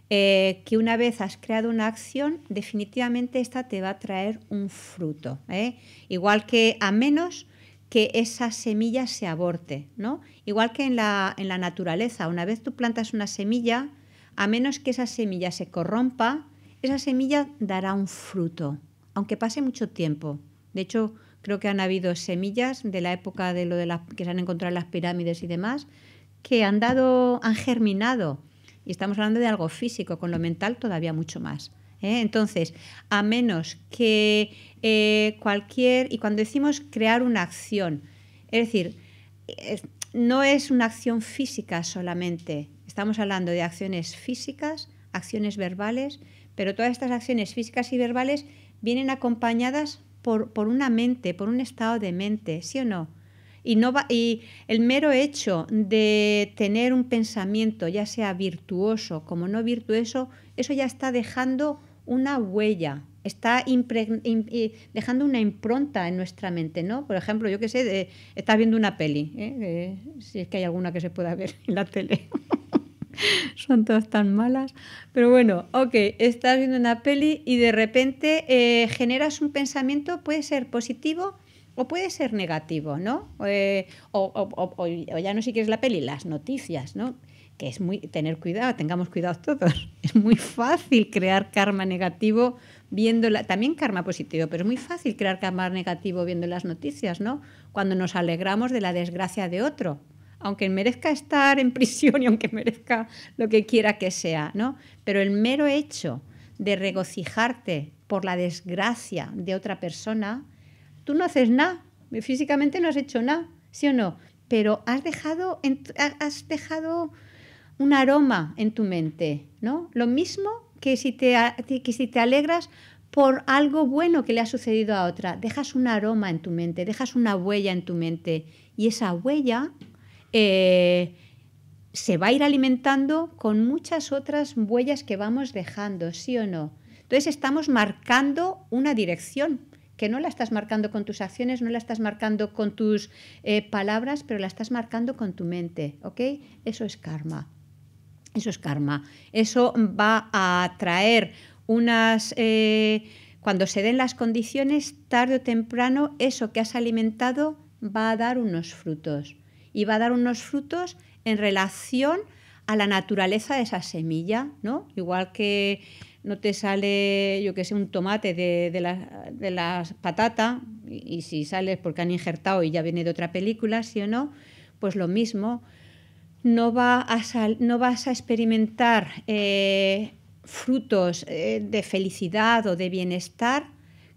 eh, que una vez has creado una acción, definitivamente esta te va a traer un fruto. ¿eh? Igual que a menos que esa semilla se aborte, ¿no? Igual que en la, en la naturaleza, una vez tú plantas una semilla, a menos que esa semilla se corrompa, esa semilla dará un fruto, aunque pase mucho tiempo. De hecho, creo que han habido semillas de la época de lo que se han encontrado en las pirámides y demás que han dado, han germinado. Y estamos hablando de algo físico, con lo mental todavía mucho más. ¿eh? Entonces, a menos que eh, cualquier, y cuando decimos crear una acción, es decir, no es una acción física solamente, Estamos hablando de acciones físicas, acciones verbales, pero todas estas acciones físicas y verbales vienen acompañadas por, por una mente, por un estado de mente, ¿sí o no? Y, no va, y el mero hecho de tener un pensamiento, ya sea virtuoso como no virtuoso, eso ya está dejando una huella, está eh, dejando una impronta en nuestra mente, ¿no? Por ejemplo, yo qué sé, estás viendo una peli, ¿eh? si es que hay alguna que se pueda ver en la tele. Son todas tan malas. Pero bueno, ok, estás viendo una peli y de repente eh, generas un pensamiento, puede ser positivo o puede ser negativo, ¿no? Eh, o, ya no si quieres la peli, las noticias, ¿no? Que es muy tener cuidado, tengamos cuidado todos. Es muy fácil crear karma negativo viendo la también karma positivo, pero es muy fácil crear karma negativo viendo las noticias, ¿no? Cuando nos alegramos de la desgracia de otro aunque merezca estar en prisión y aunque merezca lo que quiera que sea, ¿no? Pero el mero hecho de regocijarte por la desgracia de otra persona, tú no haces nada, físicamente no has hecho nada, ¿sí o no? Pero has dejado, has dejado un aroma en tu mente, ¿no? Lo mismo que si te, que si te alegras por algo bueno que le ha sucedido a otra, dejas un aroma en tu mente, dejas una huella en tu mente y esa huella eh, se va a ir alimentando con muchas otras huellas que vamos dejando, ¿sí o no? Entonces estamos marcando una dirección, que no la estás marcando con tus acciones, no la estás marcando con tus eh, palabras, pero la estás marcando con tu mente, ¿ok? Eso es karma. Eso es karma. Eso va a traer unas... Eh, cuando se den las condiciones, tarde o temprano, eso que has alimentado va a dar unos frutos y va a dar unos frutos en relación a la naturaleza de esa semilla, ¿no? Igual que no te sale, yo que sé, un tomate de, las la patata, y, si sales porque han injertado y ya viene de otra película, sí o no, pues lo mismo, no, va a no vas a experimentar eh, frutos eh, de felicidad o de bienestar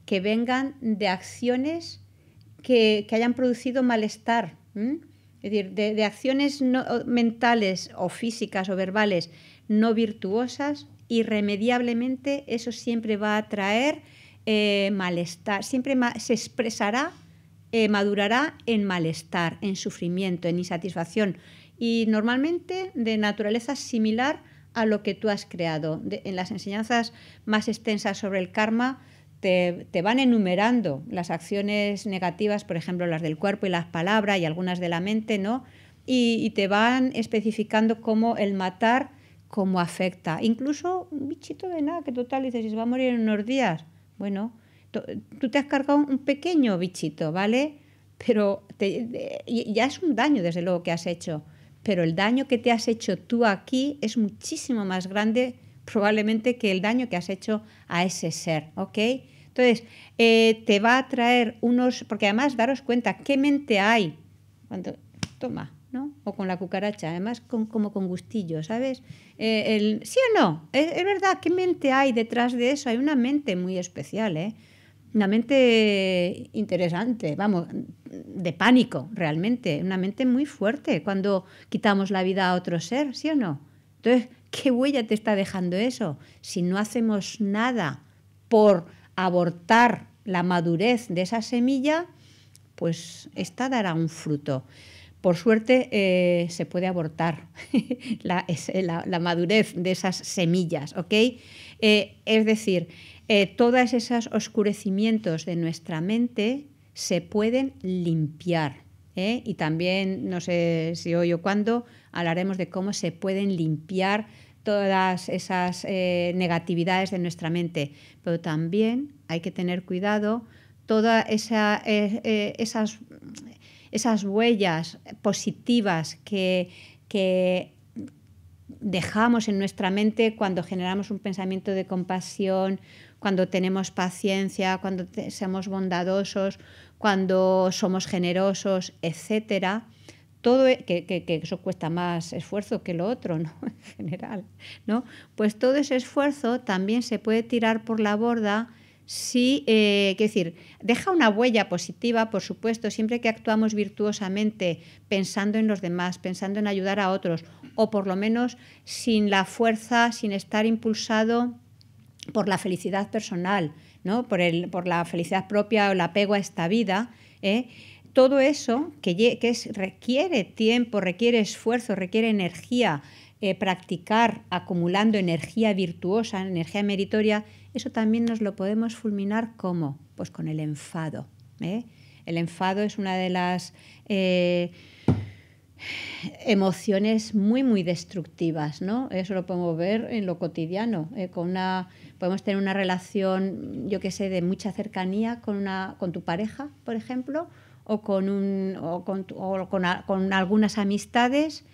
que vengan de acciones que, hayan producido malestar. Es decir, de, acciones no, mentales o físicas o verbales no virtuosas, irremediablemente eso siempre va a traer eh, malestar, siempre se expresará, eh, madurará en malestar, en sufrimiento, en insatisfacción y normalmente de naturaleza similar a lo que tú has creado. en las enseñanzas más extensas sobre el karma te, van enumerando las acciones negativas, por ejemplo, las del cuerpo y las palabras y algunas de la mente, ¿no? Y, te van especificando cómo el matar, cómo afecta. Incluso un bichito de nada, que total, dices, si se va a morir en unos días. Bueno, tú te has cargado un pequeño bichito, ¿vale? Pero ya es un daño, desde luego, que has hecho. Pero el daño que te has hecho tú aquí es muchísimo más grande probablemente que el daño que has hecho a ese ser, ¿ok? Entonces, eh, te va a traer unos, porque además daros cuenta qué mente hay cuando toma, ¿no? O con la cucaracha, además con, como con gustillo, ¿sabes? Eh, el, sí o no, ¿Es, ¿Es, verdad, ¿qué mente hay detrás de eso? Hay una mente muy especial, ¿eh? Una mente interesante, vamos, de pánico realmente, una mente muy fuerte cuando quitamos la vida a otro ser, ¿sí o no? Entonces, ¿Qué huella te está dejando eso? Si no hacemos nada por abortar la madurez de esa semilla, pues esta dará un fruto. Por suerte eh, se puede abortar la, madurez de esas semillas, ¿ok? Eh, es decir, eh, todos esos oscurecimientos de nuestra mente se pueden limpiar. Y también, no sé si hoy o cuándo, hablaremos de cómo se pueden limpiar todas esas eh, negatividades de nuestra mente, pero también hay que tener cuidado todas eh, eh, esas, huellas positivas que, que dejamos en nuestra mente cuando generamos un pensamiento de compasión, cuando tenemos paciencia, cuando seamos bondadosos, cuando somos generosos, etc., todo e, que, eso cuesta más esfuerzo que lo otro, ¿no? En general, ¿no? Pues todo ese esfuerzo también se puede tirar por la borda si, eh, decir, deja una huella positiva, por supuesto, siempre que actuamos virtuosamente, pensando en los demás, pensando en ayudar a otros, o por lo menos sin la fuerza, sin estar impulsado por la felicidad personal, ¿no? Por, el, por la felicidad propia o el apego a esta vida, ¿eh? todo eso que, requiere tiempo, requiere esfuerzo, requiere energía, eh, practicar acumulando energía virtuosa, energía meritoria, eso también nos lo podemos fulminar como, pues con el enfado. ¿eh? El enfado es una de las eh, emociones muy muy destructivas, ¿no? Eso lo podemos ver en lo cotidiano, podemos tener una relación, yo qué sé, de mucha cercanía con tu pareja, por ejemplo, o con, algunas amistades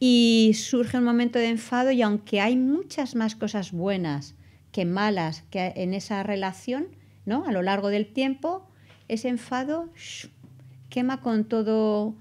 y surge un momento de enfado y aunque hay muchas más cosas buenas que malas que en esa relación, ¿no? A lo largo del tiempo, ese enfado quema con todo,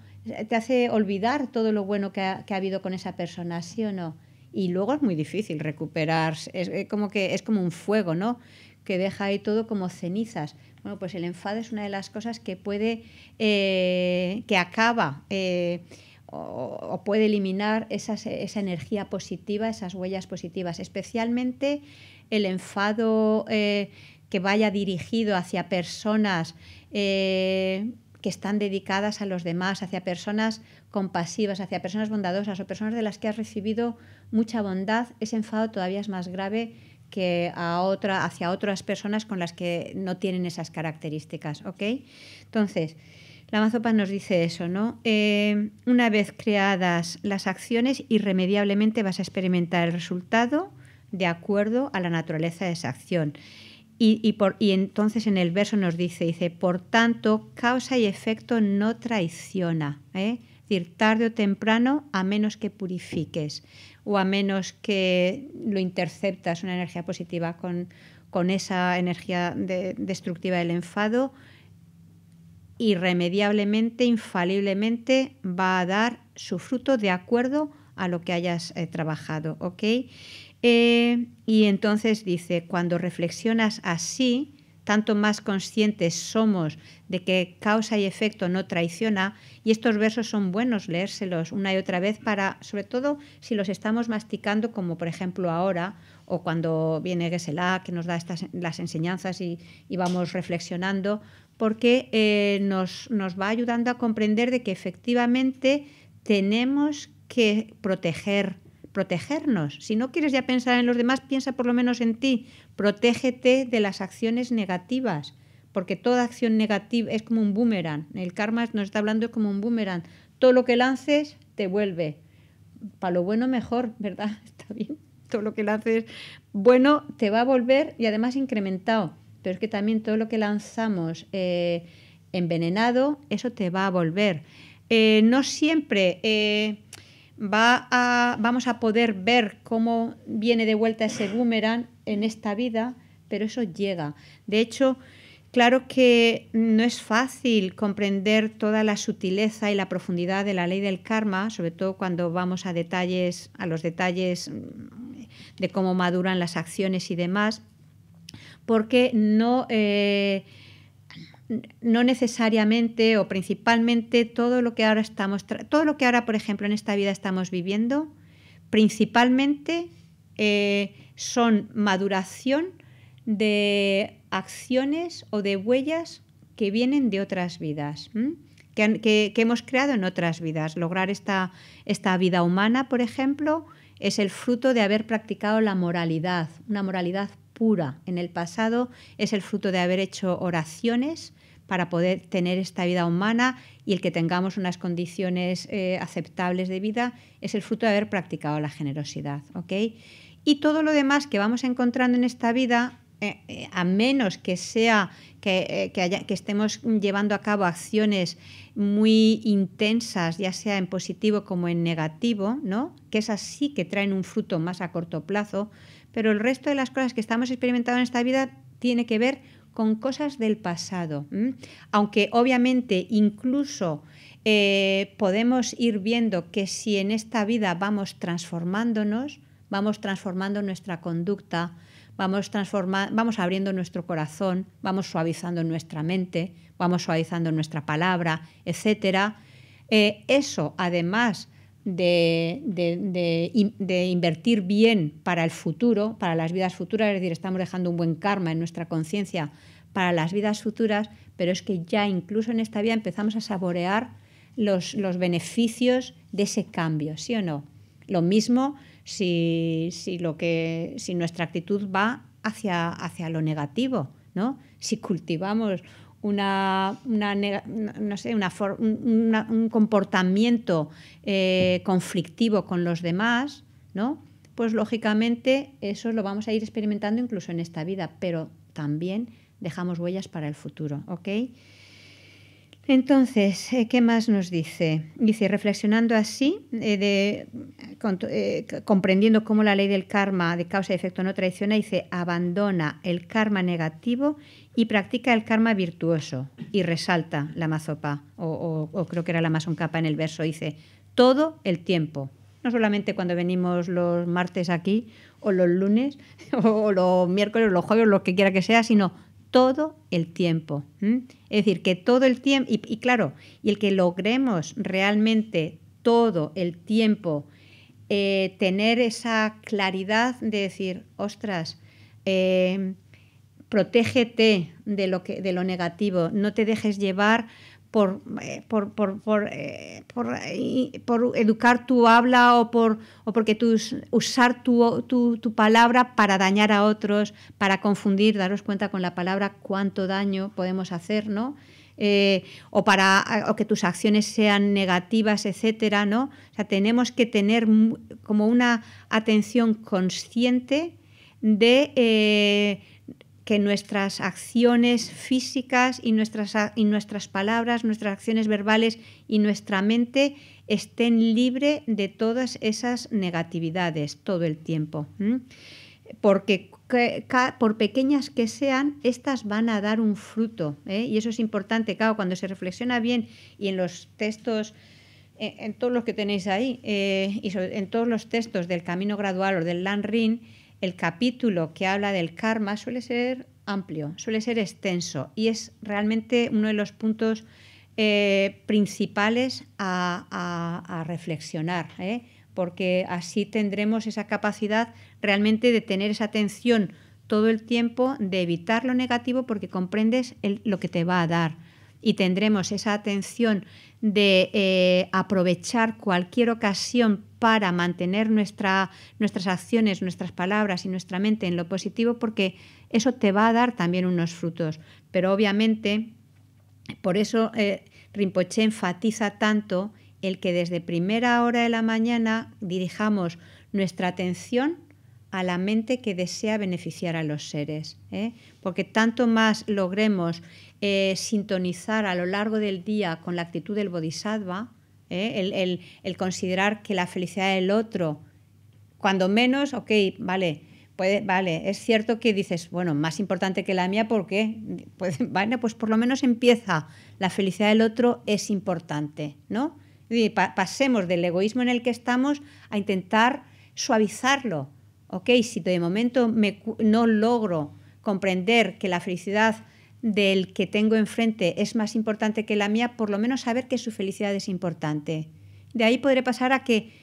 te hace olvidar todo lo bueno que ha, habido con esa persona, ¿sí o no? Y luego es muy difícil recuperarse, es, es como que es como un fuego, ¿no? Que deja ahí todo como cenizas. Bueno, pues el enfado es una de las cosas que puede, eh, que acaba eh, o, puede eliminar esa energía positiva, esas huellas positivas, especialmente el enfado eh, que vaya dirigido hacia personas que están dedicadas a los demás, hacia personas compasivas, hacia personas bondadosas o personas de las que has recibido mucha bondad, ese enfado todavía es más grave que a otra, hacia otras personas con las que no tienen esas características. ¿ok? Entonces, la mazopa nos dice eso, ¿no? Eh, una vez creadas las acciones, irremediablemente vas a experimentar el resultado de acuerdo a la naturaleza de esa acción. Y, entonces en el verso nos dice, dice, por tanto, causa y efecto no traiciona. ¿eh? Es decir, tarde o temprano, a menos que purifiques o a menos que lo interceptas una energía positiva con, esa energía destructiva del enfado, irremediablemente, infaliblemente va a dar su fruto de acuerdo a lo que hayas eh, trabajado. Eh, y entonces dice, cuando reflexionas así, tanto más conscientes somos de que causa y efecto no traiciona, y estos versos son buenos leérselos una y otra vez para, sobre todo si los estamos masticando, como por ejemplo ahora, o cuando viene Gesela, que nos da estas, las enseñanzas y, vamos reflexionando, porque eh, nos, nos va ayudando a comprender de que efectivamente tenemos que proteger, protegernos. Si no quieres ya pensar en los demás, piensa por lo menos en ti. Protégete de las acciones negativas, porque toda acción negativa es como un boomerang. El karma nos está hablando como un boomerang. Todo lo que lances te vuelve. Para lo bueno mejor, ¿verdad? Está bien. Todo lo que lances bueno te va a volver y además incrementado. Pero es que también todo lo que lanzamos eh, envenenado, eso te va a volver. Eh, no siempre... Eh, vamos a poder ver cómo viene de vuelta ese boomerang en esta vida, pero eso llega. De hecho, claro que no es fácil comprender toda la sutileza y la profundidad de la ley del karma, sobre todo cuando vamos a detalles, a los detalles mm, de cómo maduran las acciones y demás, porque no eh, no necesariamente o principalmente todo lo que ahora estamos, todo lo que ahora, por ejemplo, en esta vida estamos viviendo, principalmente eh, son maduración de acciones o de huellas que vienen de otras vidas, que, hemos creado en otras vidas. Lograr esta, esta vida humana, por ejemplo, es el fruto de haber practicado la moralidad, una moralidad pura en el pasado, es el fruto de haber hecho oraciones para poder tener esta vida humana y el que tengamos unas condiciones eh, aceptables de vida es el fruto de haber practicado la generosidad. Y todo lo demás que vamos encontrando en esta vida, eh, eh, a menos que sea que, estemos llevando a cabo acciones muy intensas, ya sea en positivo como en negativo, ¿no? que es así que traen un fruto más a corto plazo, pero el resto de las cosas que estamos experimentando en esta vida tiene que ver con cosas del pasado. Aunque obviamente incluso eh, podemos ir viendo que si en esta vida vamos transformándonos, vamos transformando nuestra conducta, vamos, vamos abriendo nuestro corazón, vamos suavizando nuestra mente, vamos suavizando nuestra palabra, etc. Eh, eso, además de, invertir bien para el futuro, para las vidas futuras, es decir, estamos dejando un buen karma en nuestra conciencia para las vidas futuras, pero es que ya incluso en esta vida empezamos a saborear los, los beneficios de ese cambio, ¿sí o no? Lo mismo si, lo que, si nuestra actitud va hacia, hacia lo negativo, ¿no? Si cultivamos una, no sé, un comportamiento eh, conflictivo con los demás, ¿no? pues lógicamente eso lo vamos a ir experimentando incluso en esta vida, pero también dejamos huellas para el futuro. okay entonces, eh, ¿qué más nos dice? Dice, reflexionando así, eh, de, eh, comprendiendo cómo la ley del karma de causa y efecto no traiciona, dice, abandona el karma negativo y practica el karma virtuoso. Y resalta la mazopa, o, creo que era la capa en el verso, dice, todo el tiempo. No solamente cuando venimos los martes aquí, o los lunes, o los miércoles, o los jueves, lo que quiera que sea, sino todo el tiempo. Es decir, que todo el tiempo, y, claro, y el que logremos realmente todo el tiempo eh, tener esa claridad de decir, ostras, eh, protégete de lo, que, de lo negativo, no te dejes llevar eh, por, por, por, eh, eh, por, educar tu habla o, por, porque usar tu, tu, palabra para dañar a otros, para confundir, daros cuenta con la palabra cuánto daño podemos hacer, ¿no? o, para, o que tus acciones sean negativas, etcétera, ¿no? O sea, tenemos que tener como una atención consciente de que nuestras acciones físicas y nuestras, y nuestras palabras, nuestras acciones verbales y nuestra mente estén libre de todas esas negatividades todo el tiempo. Porque por pequeñas que sean, estas van a dar un fruto. ¿eh? Y eso es importante, claro, cuando se reflexiona bien y en los textos eh, en, todos los que tenéis ahí eh, y en todos los textos del camino gradual o del Lan Rin, el capítulo que habla del karma suele ser amplio, suele ser extenso y es realmente uno de los puntos eh, principales a, reflexionar, ¿eh? porque así tendremos esa capacidad realmente de tener esa atención todo el tiempo, de evitar lo negativo porque comprendes lo que te va a dar y tendremos esa atención de eh, aprovechar cualquier ocasión para mantener nuestra, nuestras acciones, nuestras palabras y nuestra mente en lo positivo, porque eso te va a dar también unos frutos. Pero obviamente, por eso eh, Rinpoche enfatiza tanto el que desde primera hora de la mañana dirijamos nuestra atención a la mente que desea beneficiar a los seres. ¿eh? Porque tanto más logremos eh, sintonizar a lo largo del día con la actitud del bodhisattva, ¿eh? el, considerar que la felicidad del otro, cuando menos, ok, vale, puede, vale, es cierto que dices, bueno, más importante que la mía, ¿por qué? Pues, pues por lo menos empieza, la felicidad del otro es importante, ¿no? pasemos del egoísmo en el que estamos a intentar suavizarlo Ok, si de momento no logro comprender que la felicidad del que tengo enfrente es más importante que la mía, por lo menos saber que su felicidad es importante. De ahí podré pasar a que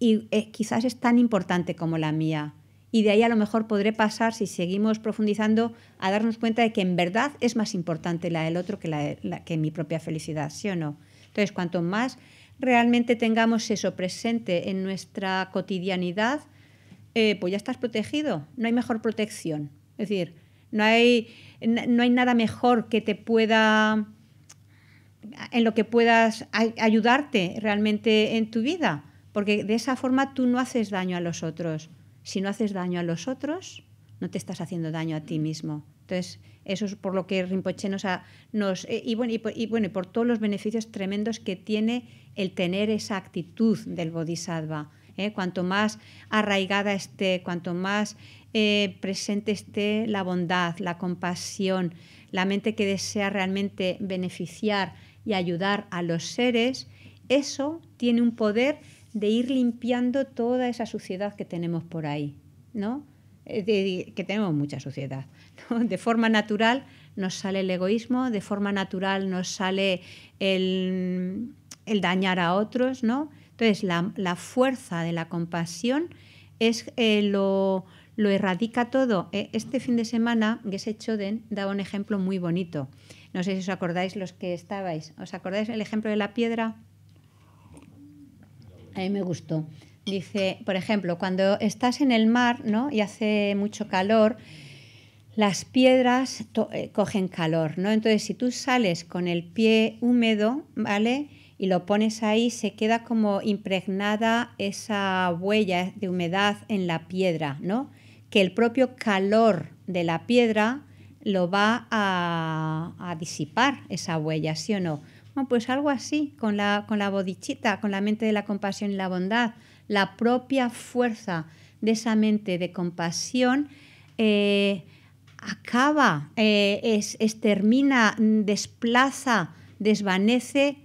eh, quizás es tan importante como la mía. Y de ahí a lo mejor podré pasar, si seguimos profundizando, a darnos cuenta de que en verdad es más importante la del otro que, la, que mi propia felicidad, ¿sí o no? Entonces, cuanto más realmente tengamos eso presente en nuestra cotidianidad, eh, pues ya estás protegido. No hay mejor protección. Es decir, no hay, nada mejor que te pueda en lo que puedas ayudarte realmente en tu vida, porque de esa forma tú no haces daño a los otros. Si no haces daño a los otros, no te estás haciendo daño a ti mismo. Entonces, eso es por lo que Rinpoche nos... Ha, nos eh, y, bueno, y bueno, y por todos los beneficios tremendos que tiene el tener esa actitud del bodhisattva. ¿eh? Cuanto más arraigada esté, cuanto más eh, presente esté la bondad, la compasión, la mente que desea realmente beneficiar y ayudar a los seres, eso tiene un poder de ir limpiando toda esa suciedad que tenemos por ahí, ¿no? que tenemos mucha suciedad. De forma natural nos sale el egoísmo, de forma natural nos sale el, el dañar a otros, ¿no? Entonces, la, fuerza de la compasión es eh, lo, erradica todo. E, este fin de semana, Geshe Choden daba un ejemplo muy bonito. No sé si os acordáis los que estabais. ¿Os acordáis el ejemplo de la piedra? A mí me gustó. Dice, por ejemplo, cuando estás en el mar ¿no? y hace mucho calor, las piedras eh, cogen calor, ¿no? Entonces, si tú sales con el pie húmedo, ¿vale? y lo pones ahí, se queda como impregnada esa huella de humedad en la piedra, ¿no? Que el propio calor de la piedra lo va a, disipar esa huella, ¿sí o no? pues algo así, con la, bodichita, con la mente de la compasión y la bondad, la propia fuerza de esa mente de compasión eh, acaba, eh, es, extermina, desplaza, desvanece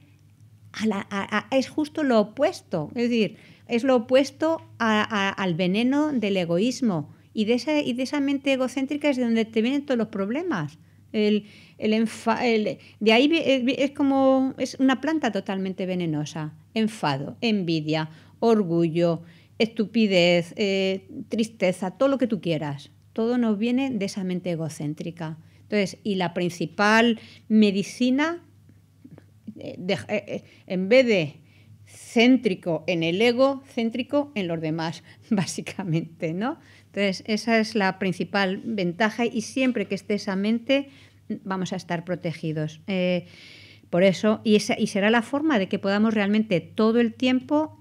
es justo lo opuesto, es decir, es lo opuesto al veneno del egoísmo y de, esa, de esa mente egocéntrica es de donde te vienen todos los problemas. de ahí eh, es como es una planta totalmente venenosa, enfado, envidia, orgullo, estupidez, eh, tristeza, todo lo que tú quieras. Todo nos viene de esa mente egocéntrica. Entonces, y la principal medicina eh, eh, eh, en vez de céntrico en el ego, céntrico en los demás, básicamente, ¿no? Entonces, esa es la principal ventaja y siempre que esté esa mente vamos a estar protegidos. por eso, y, será la forma de que podamos realmente todo el tiempo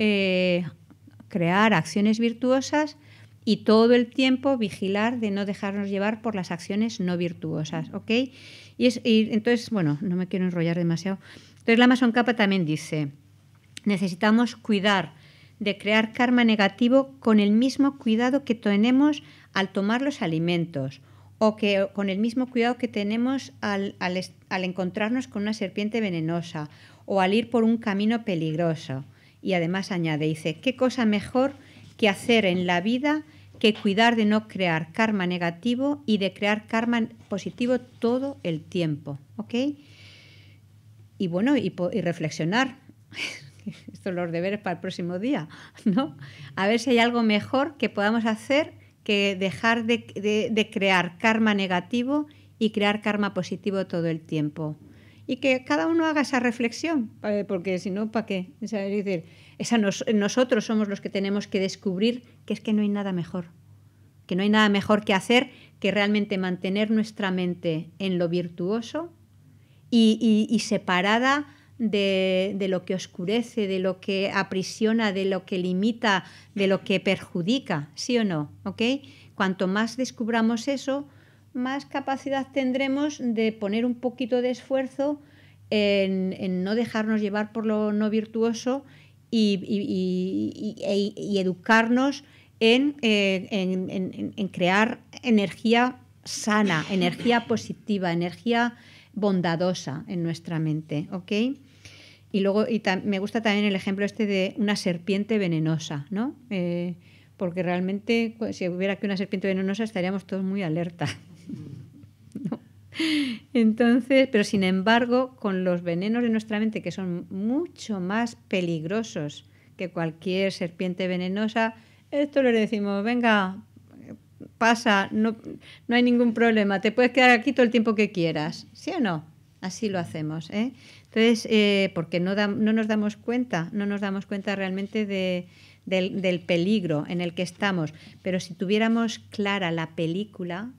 crear acciones virtuosas y todo el tiempo vigilar de no dejarnos llevar por las acciones no virtuosas, Y, entonces, bueno, no me quiero enrollar demasiado. Entonces Amazon Kappa también dice, necesitamos cuidar de crear karma negativo con el mismo cuidado que tenemos al tomar los alimentos o que con el mismo cuidado que tenemos al, al encontrarnos con una serpiente venenosa o al ir por un camino peligroso. Y además añade, dice, ¿qué cosa mejor que hacer en la vida que cuidar de no crear karma negativo y de crear karma positivo todo el tiempo? ¿Ok? y bueno, y, reflexionar. Estos los deberes para el próximo día, ¿no? A ver si hay algo mejor que podamos hacer que dejar de, crear karma negativo y crear karma positivo todo el tiempo. Y que cada uno haga esa reflexión, porque si no, ¿para qué? Es decir, nosotros somos los que tenemos que descubrir que es que no hay nada mejor, que no hay nada mejor que hacer que realmente mantener nuestra mente en lo virtuoso y, separada de, lo que oscurece, de lo que aprisiona, de lo que limita, de lo que perjudica, ¿sí o no? ¿Ok? Cuanto más descubramos eso, más capacidad tendremos de poner un poquito de esfuerzo en, no dejarnos llevar por lo no virtuoso y, educarnos en crear energía sana, energía positiva, energía bondadosa en nuestra mente, ¿ok? Y luego me gusta también el ejemplo este de una serpiente venenosa, ¿no? Eh, porque realmente si hubiera que una serpiente venenosa estaríamos todos muy alerta. Entonces, pero sin embargo, con los venenos de nuestra mente que son mucho más peligrosos que cualquier serpiente venenosa, esto le decimos, venga, pasa, no, no hay ningún problema, te puedes quedar aquí todo el tiempo que quieras. ¿Sí o no? Así lo hacemos. ¿eh? Entonces, eh, porque no, nos damos cuenta, no nos damos cuenta realmente del, peligro en el que estamos. Pero si tuviéramos clara la película,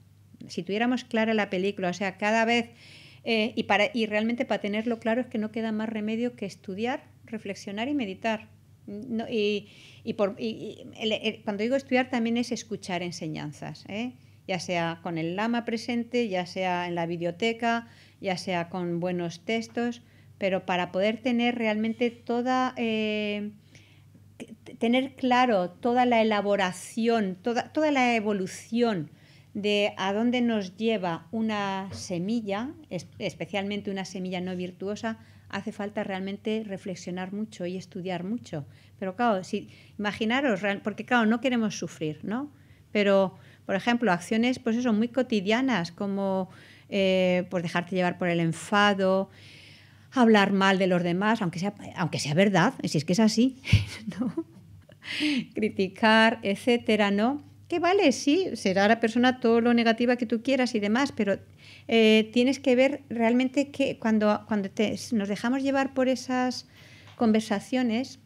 si tuviéramos clara la película, o sea, cada vez, eh, y, para, y realmente para tenerlo claro es que no queda más remedio que estudiar, reflexionar y meditar. y, y, cuando digo estudiar también es escuchar enseñanzas. ¿eh? ya sea con el lama presente, ya sea en la biblioteca, ya sea con buenos textos, pero para poder tener realmente toda, eh, tener claro toda la elaboración, toda, toda la evolución de a dónde nos lleva una semilla, especialmente una semilla no virtuosa, hace falta realmente reflexionar mucho y estudiar mucho. Pero claro, imaginaros, porque claro, no queremos sufrir, ¿no? Por ejemplo, acciones, pues eso, muy cotidianas, como eh, pues dejarte llevar por el enfado, hablar mal de los demás, aunque sea, aunque sea verdad, si es que es así, criticar, etcétera, ¿no? Que vale, sí, será la persona todo lo negativa que tú quieras y demás, pero eh, tienes que ver realmente que cuando, cuando nos dejamos llevar por esas conversaciones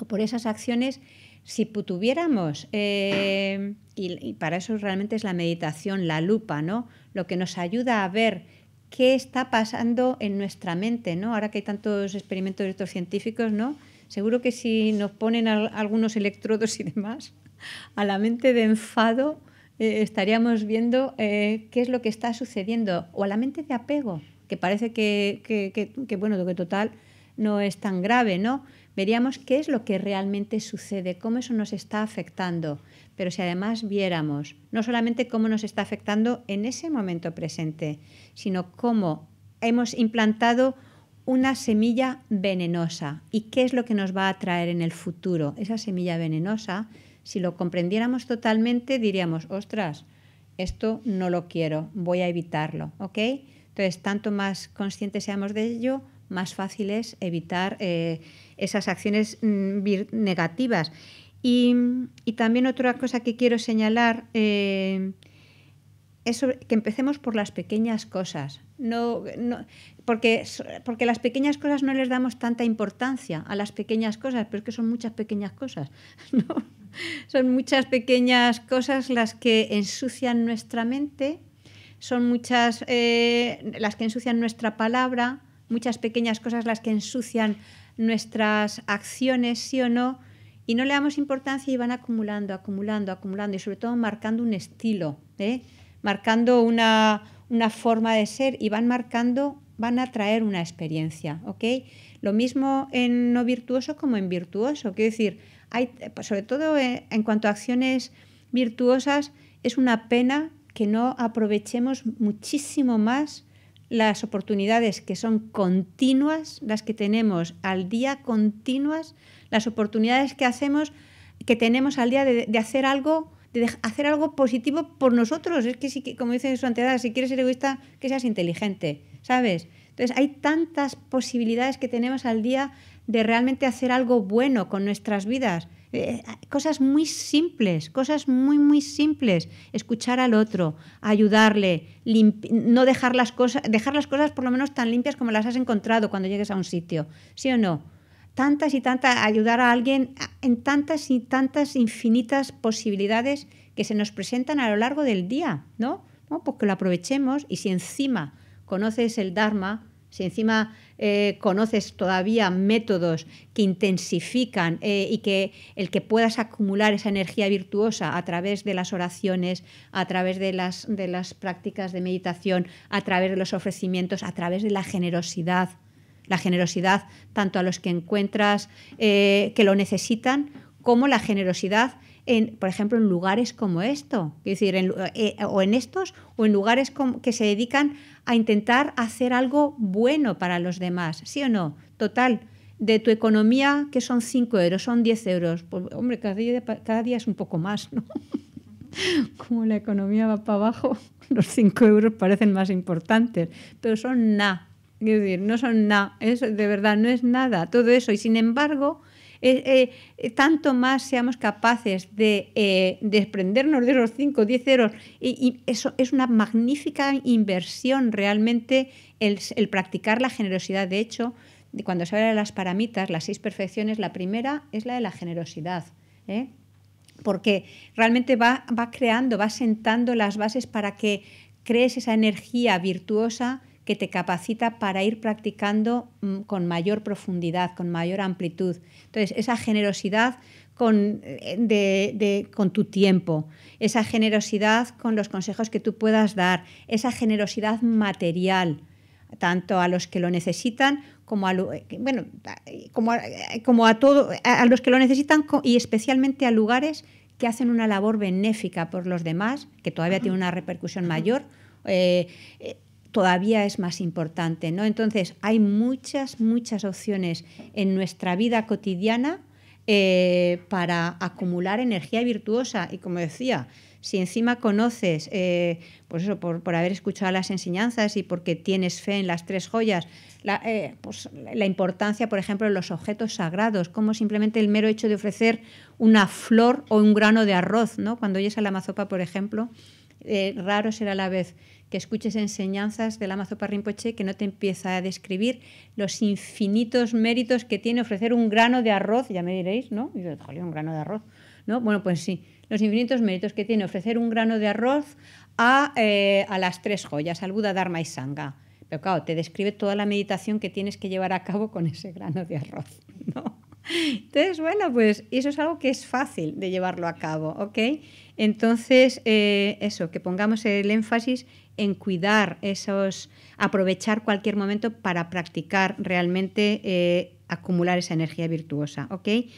o por esas acciones, si tuviéramos eh, y, para eso realmente es la meditación, la lupa, ¿no? Lo que nos ayuda a ver qué está pasando en nuestra mente, ¿no? Ahora que hay tantos experimentos científicos, ¿no? Seguro que si nos ponen algunos electrodos y demás a la mente de enfado, eh, estaríamos viendo eh, qué es lo que está sucediendo, o a la mente de apego, que parece que, bueno, que total no es tan grave, ¿no? veríamos qué es lo que realmente sucede, cómo eso nos está afectando, pero si además viéramos no solamente cómo nos está afectando en ese momento presente, sino cómo hemos implantado una semilla venenosa y qué es lo que nos va a traer en el futuro. Esa semilla venenosa, si lo comprendiéramos totalmente, diríamos, ostras, esto no lo quiero, voy a evitarlo, Entonces, tanto más conscientes seamos de ello, más fácil es evitar eh, esas acciones mm, negativas. Y, también otra cosa que quiero señalar eh, es que empecemos por las pequeñas cosas. No, porque, porque las pequeñas cosas no les damos tanta importancia a las pequeñas cosas, pero es que son muchas pequeñas cosas. Son muchas pequeñas cosas las que ensucian nuestra mente, son muchas eh, las que ensucian nuestra palabra, muchas pequeñas cosas las que ensucian nuestras acciones, sí o no, y no le damos importancia y van acumulando, acumulando, acumulando, y sobre todo marcando un estilo, ¿eh? marcando una, forma de ser y van marcando, van a traer una experiencia, ¿ok? Lo mismo en no virtuoso como en virtuoso, quiero decir, hay, pues sobre todo eh, en cuanto a acciones virtuosas, es una pena que no aprovechemos muchísimo más las oportunidades que son continuas, las que tenemos al día continuas, las oportunidades que hacemos, que tenemos al día de, hacer algo de hacer algo positivo por nosotros. Es que, si, como dice su antedad, si quieres ser egoísta, que seas inteligente, ¿sabes? Entonces, hay tantas posibilidades que tenemos al día de realmente hacer algo bueno con nuestras vidas. Eh, cosas muy simples, cosas muy, muy simples. Escuchar al otro, ayudarle, no dejar las cosas, dejar las cosas por lo menos tan limpias como las has encontrado cuando llegues a un sitio, ¿sí o no? Tantas y tantas, ayudar a alguien en tantas y tantas infinitas posibilidades que se nos presentan a lo largo del día, ¿no? Porque pues lo aprovechemos y si encima conoces el Dharma, si encima eh, conoces todavía métodos que intensifican eh, y que el que puedas acumular esa energía virtuosa a través de las oraciones, a través de las, de las prácticas de meditación, a través de los ofrecimientos, a través de la generosidad. La generosidad tanto a los que encuentras eh, que lo necesitan como la generosidad en, por ejemplo, en lugares como esto, es decir, o en estos, o en lugares que se dedican a intentar hacer algo bueno para los demás, ¿sí o no? Total, de tu economía, que son 5 euros, son 10 euros, pues, hombre, cada día, cada día es un poco más, ¿no? Como la economía va para abajo, los 5 euros parecen más importantes, pero son nada, es decir, no son nada, de verdad no es nada, todo eso, y sin embargo eh, eh, tanto más seamos capaces de eh, desprendernos de esos 5 o 10 ceros. Y, eso es una magnífica inversión realmente el, practicar la generosidad. De hecho, cuando se habla de las paramitas, las seis perfecciones, la primera es la de la generosidad. Porque realmente va creando, va sentando las bases para que crees esa energía virtuosa que te capacita para ir practicando mm, con mayor profundidad, con mayor amplitud. Entonces, esa generosidad con, eh, de, con tu tiempo, esa generosidad con los consejos que tú puedas dar, esa generosidad material tanto a los que lo necesitan como a, bueno, como como a, los que lo necesitan y especialmente a lugares que hacen una labor benéfica por los demás, que todavía tiene una repercusión mayor. Eh, eh, todavía es más importante, ¿no? Entonces, hay muchas, muchas opciones en nuestra vida cotidiana eh, para acumular energía virtuosa. Y como decía, si encima conoces, eh, pues eso, por, haber escuchado las enseñanzas y porque tienes fe en las tres joyas, la, eh, pues la importancia, por ejemplo, de los objetos sagrados, como simplemente el mero hecho de ofrecer una flor o un grano de arroz, ¿no? Cuando oyes a la mazopa, por ejemplo, raro será la vez que escuches enseñanzas del Amazopa Rinpoche que no te empieza a describir los infinitos méritos que tiene ofrecer un grano de arroz, ya me diréis, ¿no? Y yo, un grano de arroz, ¿no? Bueno, pues sí, los infinitos méritos que tiene ofrecer un grano de arroz eh, a, las tres joyas, al Buda, Dharma y Sangha. Pero claro, te describe toda la meditación que tienes que llevar a cabo con ese grano de arroz, ¿no? Entonces, bueno, pues eso es algo que es fácil de llevarlo a cabo, ¿ok? Entonces, eh, eso, que pongamos el énfasis en cuidar esos, aprovechar cualquier momento para practicar realmente, eh, acumular esa energía virtuosa. ¿okay?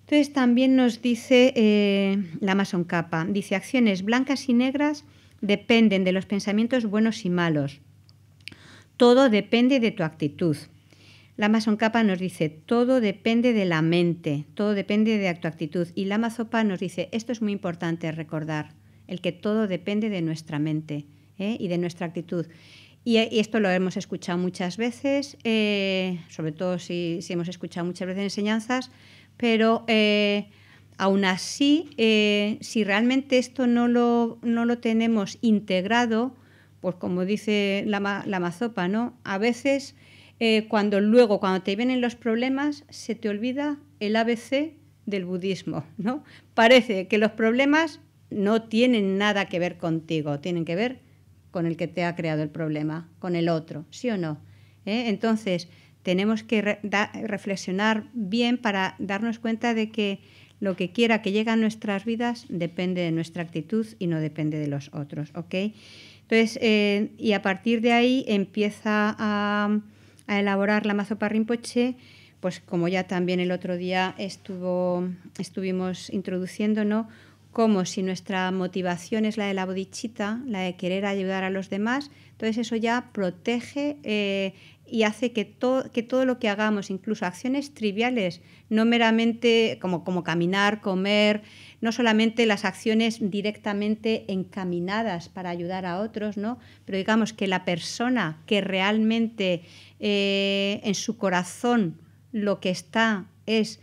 Entonces también nos dice eh, la Mason Capa, dice acciones blancas y negras dependen de los pensamientos buenos y malos. Todo depende de tu actitud. La Mason Capa nos dice, todo depende de la mente, todo depende de tu actitud. Y la Mazopa nos dice, esto es muy importante recordar, el que todo depende de nuestra mente. ¿eh? y de nuestra actitud. Y, esto lo hemos escuchado muchas veces, eh, sobre todo si, hemos escuchado muchas veces enseñanzas, pero eh, aún así, si realmente esto no lo, no lo tenemos integrado, pues como dice la, la mazopa, ¿no? A veces cuando luego, cuando te vienen los problemas, se te olvida el ABC del budismo, ¿no? Parece que los problemas no tienen nada que ver contigo, tienen que ver con el que te ha creado el problema, con el otro, ¿sí o no? ¿Eh? Entonces, tenemos que reflexionar bien para darnos cuenta de que lo que quiera que llegue a nuestras vidas depende de nuestra actitud y no depende de los otros, ¿ok? Entonces, eh, y a partir de ahí empieza a, elaborar la para Rinpoche, pues como ya también el otro día estuvo, estuvimos introduciéndonos, como si nuestra motivación es la de la bodichita, la de querer ayudar a los demás, entonces eso ya protege eh, y hace que, todo lo que hagamos, incluso acciones triviales, no meramente como, como caminar, comer, no solamente las acciones directamente encaminadas para ayudar a otros, ¿no? pero digamos que la persona que realmente eh, en su corazón lo que está es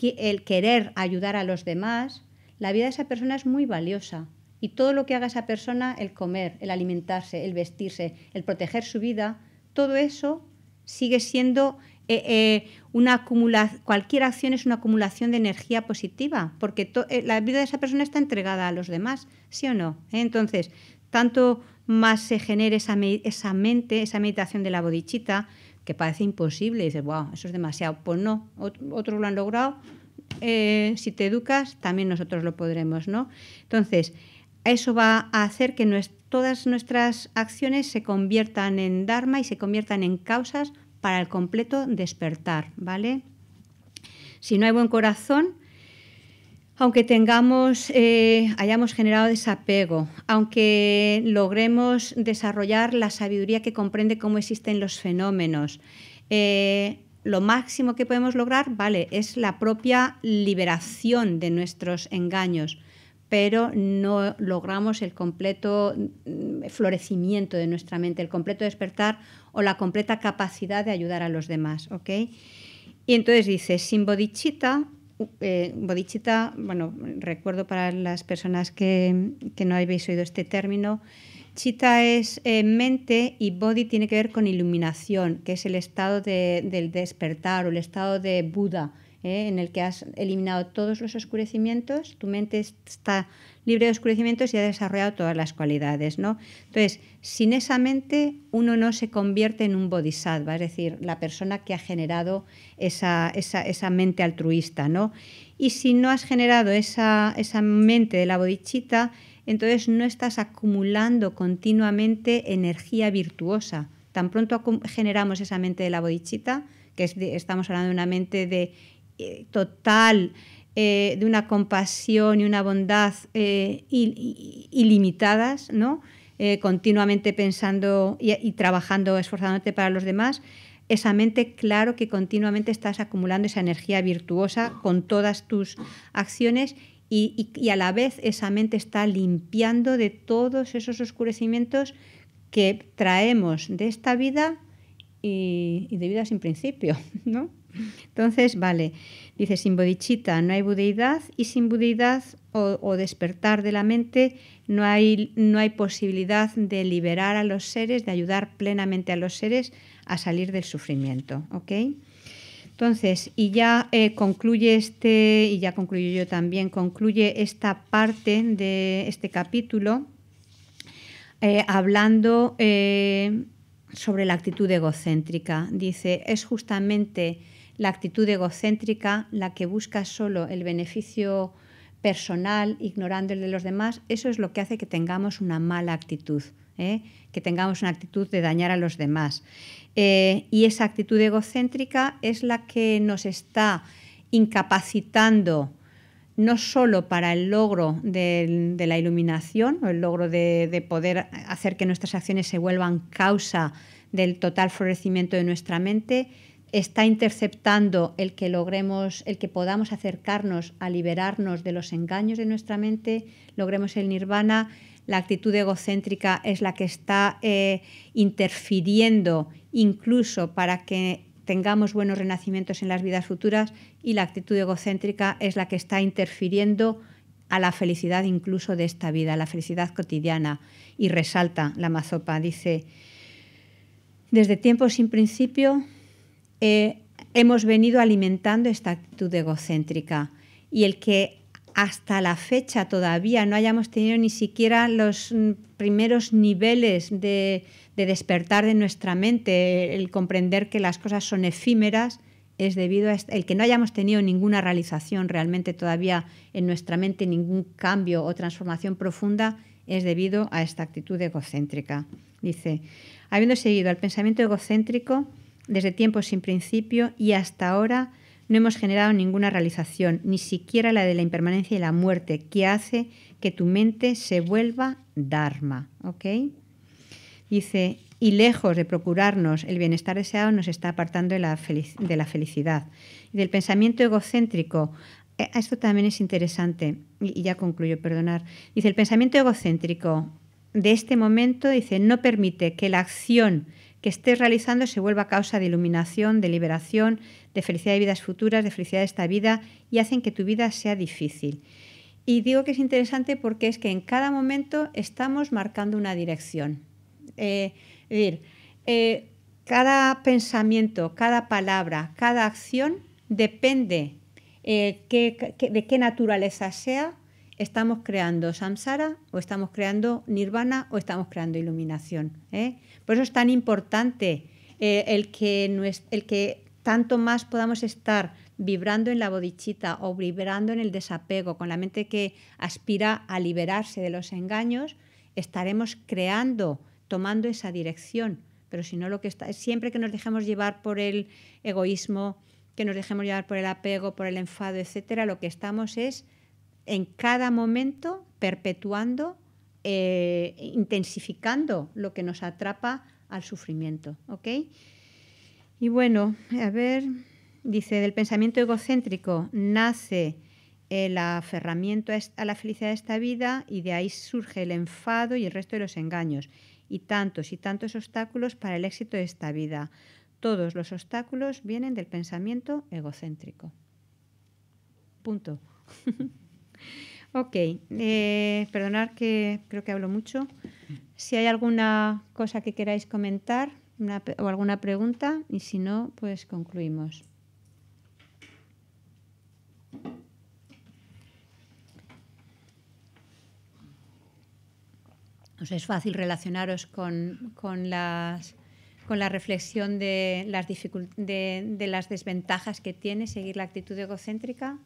el querer ayudar a los demás, la vida de esa persona es muy valiosa y todo lo que haga esa persona, el comer, el alimentarse, el vestirse, el proteger su vida, todo eso sigue siendo eh, eh, una acumulación, cualquier acción es una acumulación de energía positiva, porque eh, la vida de esa persona está entregada a los demás, ¿sí o no? Entonces, tanto más se genere esa, mente, esa meditación de la bodichita, que parece imposible, y dices, wow, eso es demasiado. Pues no, otros lo han logrado, eh, si te educas, también nosotros lo podremos, ¿no? Entonces, eso va a hacer que todas nuestras acciones se conviertan en Dharma y se conviertan en causas para el completo despertar, ¿vale? Si no hay buen corazón, aunque tengamos, eh, hayamos generado desapego, aunque logremos desarrollar la sabiduría que comprende cómo existen los fenómenos, eh, lo máximo que podemos lograr, vale, es la propia liberación de nuestros engaños, pero no logramos el completo mm, florecimiento de nuestra mente, el completo despertar o la completa capacidad de ayudar a los demás, Y entonces dice, sin eh, bodichita, bueno, recuerdo para las personas que, que no habéis oído este término, Chita es eh, mente y body tiene que ver con iluminación, que es el estado del despertar o el estado de Buda, ¿eh? en el que has eliminado todos los oscurecimientos, tu mente está libre de oscurecimientos y ha desarrollado todas las cualidades. ¿no? Entonces, sin esa mente uno no se convierte en un bodhisattva, es decir, la persona que ha generado esa, mente altruista. ¿no? Y si no has generado esa, esa mente de la bodhichita, entonces no estás acumulando continuamente energía virtuosa. Tan pronto generamos esa mente de la bodichita, que estamos hablando de una mente de eh, total, eh, de una compasión y una bondad eh, ilimitadas, ¿no? continuamente pensando y, y trabajando, esforzándote para los demás, esa mente, claro que continuamente estás acumulando esa energía virtuosa con todas tus acciones y, a la vez esa mente está limpiando de todos esos oscurecimientos que traemos de esta vida y, de vida sin principio, ¿no? Entonces, vale, dice, sin Bodichita, no hay budeidad y sin budeidad o, despertar de la mente no hay, no hay posibilidad de liberar a los seres, de ayudar plenamente a los seres a salir del sufrimiento, ¿ok? Entonces, y ya eh, concluye este, y ya concluyo yo también, concluye esta parte de este capítulo eh, hablando eh, sobre la actitud egocéntrica. Dice, es justamente la actitud egocéntrica la que busca solo el beneficio personal, ignorando el de los demás, eso es lo que hace que tengamos una mala actitud. que tengamos una actitud de dañar a los demás. Eh, y esa actitud egocéntrica es la que nos está incapacitando no solo para el logro de, la iluminación o el logro de, de, poder hacer que nuestras acciones se vuelvan causa del total florecimiento de nuestra mente, está interceptando el que logremos, el que podamos acercarnos a liberarnos de los engaños de nuestra mente, logremos el nirvana la actitud egocéntrica es la que está eh, interfiriendo incluso para que tengamos buenos renacimientos en las vidas futuras y la actitud egocéntrica es la que está interfiriendo a la felicidad incluso de esta vida, la felicidad cotidiana. Y resalta la mazopa, dice, desde tiempos sin principio eh, hemos venido alimentando esta actitud egocéntrica y el que hasta la fecha todavía no hayamos tenido ni siquiera los mm, primeros niveles de, despertar de nuestra mente, el comprender que las cosas son efímeras, es debido a el que no hayamos tenido ninguna realización realmente todavía en nuestra mente, ningún cambio o transformación profunda, es debido a esta actitud egocéntrica. Dice, habiendo seguido al pensamiento egocéntrico desde tiempos sin principio y hasta ahora, no hemos generado ninguna realización, ni siquiera la de la impermanencia y la muerte, que hace que tu mente se vuelva Dharma. ¿Ok? Dice, y lejos de procurarnos el bienestar deseado, nos está apartando de la, felicidad. Y del pensamiento egocéntrico, eh, ah, esto también es interesante, y, y ya concluyo, perdonar. Dice, el pensamiento egocéntrico de este momento, dice, no permite que la acción que estés realizando se vuelva causa de iluminación, de liberación, de felicidad de vidas futuras, de felicidad de esta vida y hacen que tu vida sea difícil. Y digo que es interesante porque es que en cada momento estamos marcando una dirección. Eh, es decir, eh, cada pensamiento, cada palabra, cada acción depende eh, de qué naturaleza sea, estamos creando samsara o estamos creando nirvana o estamos creando iluminación. Por eso es tan importante eh, el, que tanto más podamos estar vibrando en la bodichita o vibrando en el desapego, con la mente que aspira a liberarse de los engaños, estaremos creando, tomando esa dirección. Pero si lo que siempre que nos dejemos llevar por el egoísmo, que nos dejemos llevar por el apego, por el enfado, etcétera, lo que estamos es en cada momento perpetuando eh, intensificando lo que nos atrapa al sufrimiento. ¿ok? Y bueno, a ver, dice, del pensamiento egocéntrico nace el aferramiento a la felicidad de esta vida y de ahí surge el enfado y el resto de los engaños y tantos y tantos obstáculos para el éxito de esta vida. Todos los obstáculos vienen del pensamiento egocéntrico. Punto. Ok, eh, perdonad que creo que hablo mucho. Si hay alguna cosa que queráis comentar o alguna pregunta, y si no, pues concluimos. es fácil relacionaros con, con, las, con la reflexión de las, de, de las desventajas que tiene seguir la actitud egocéntrica.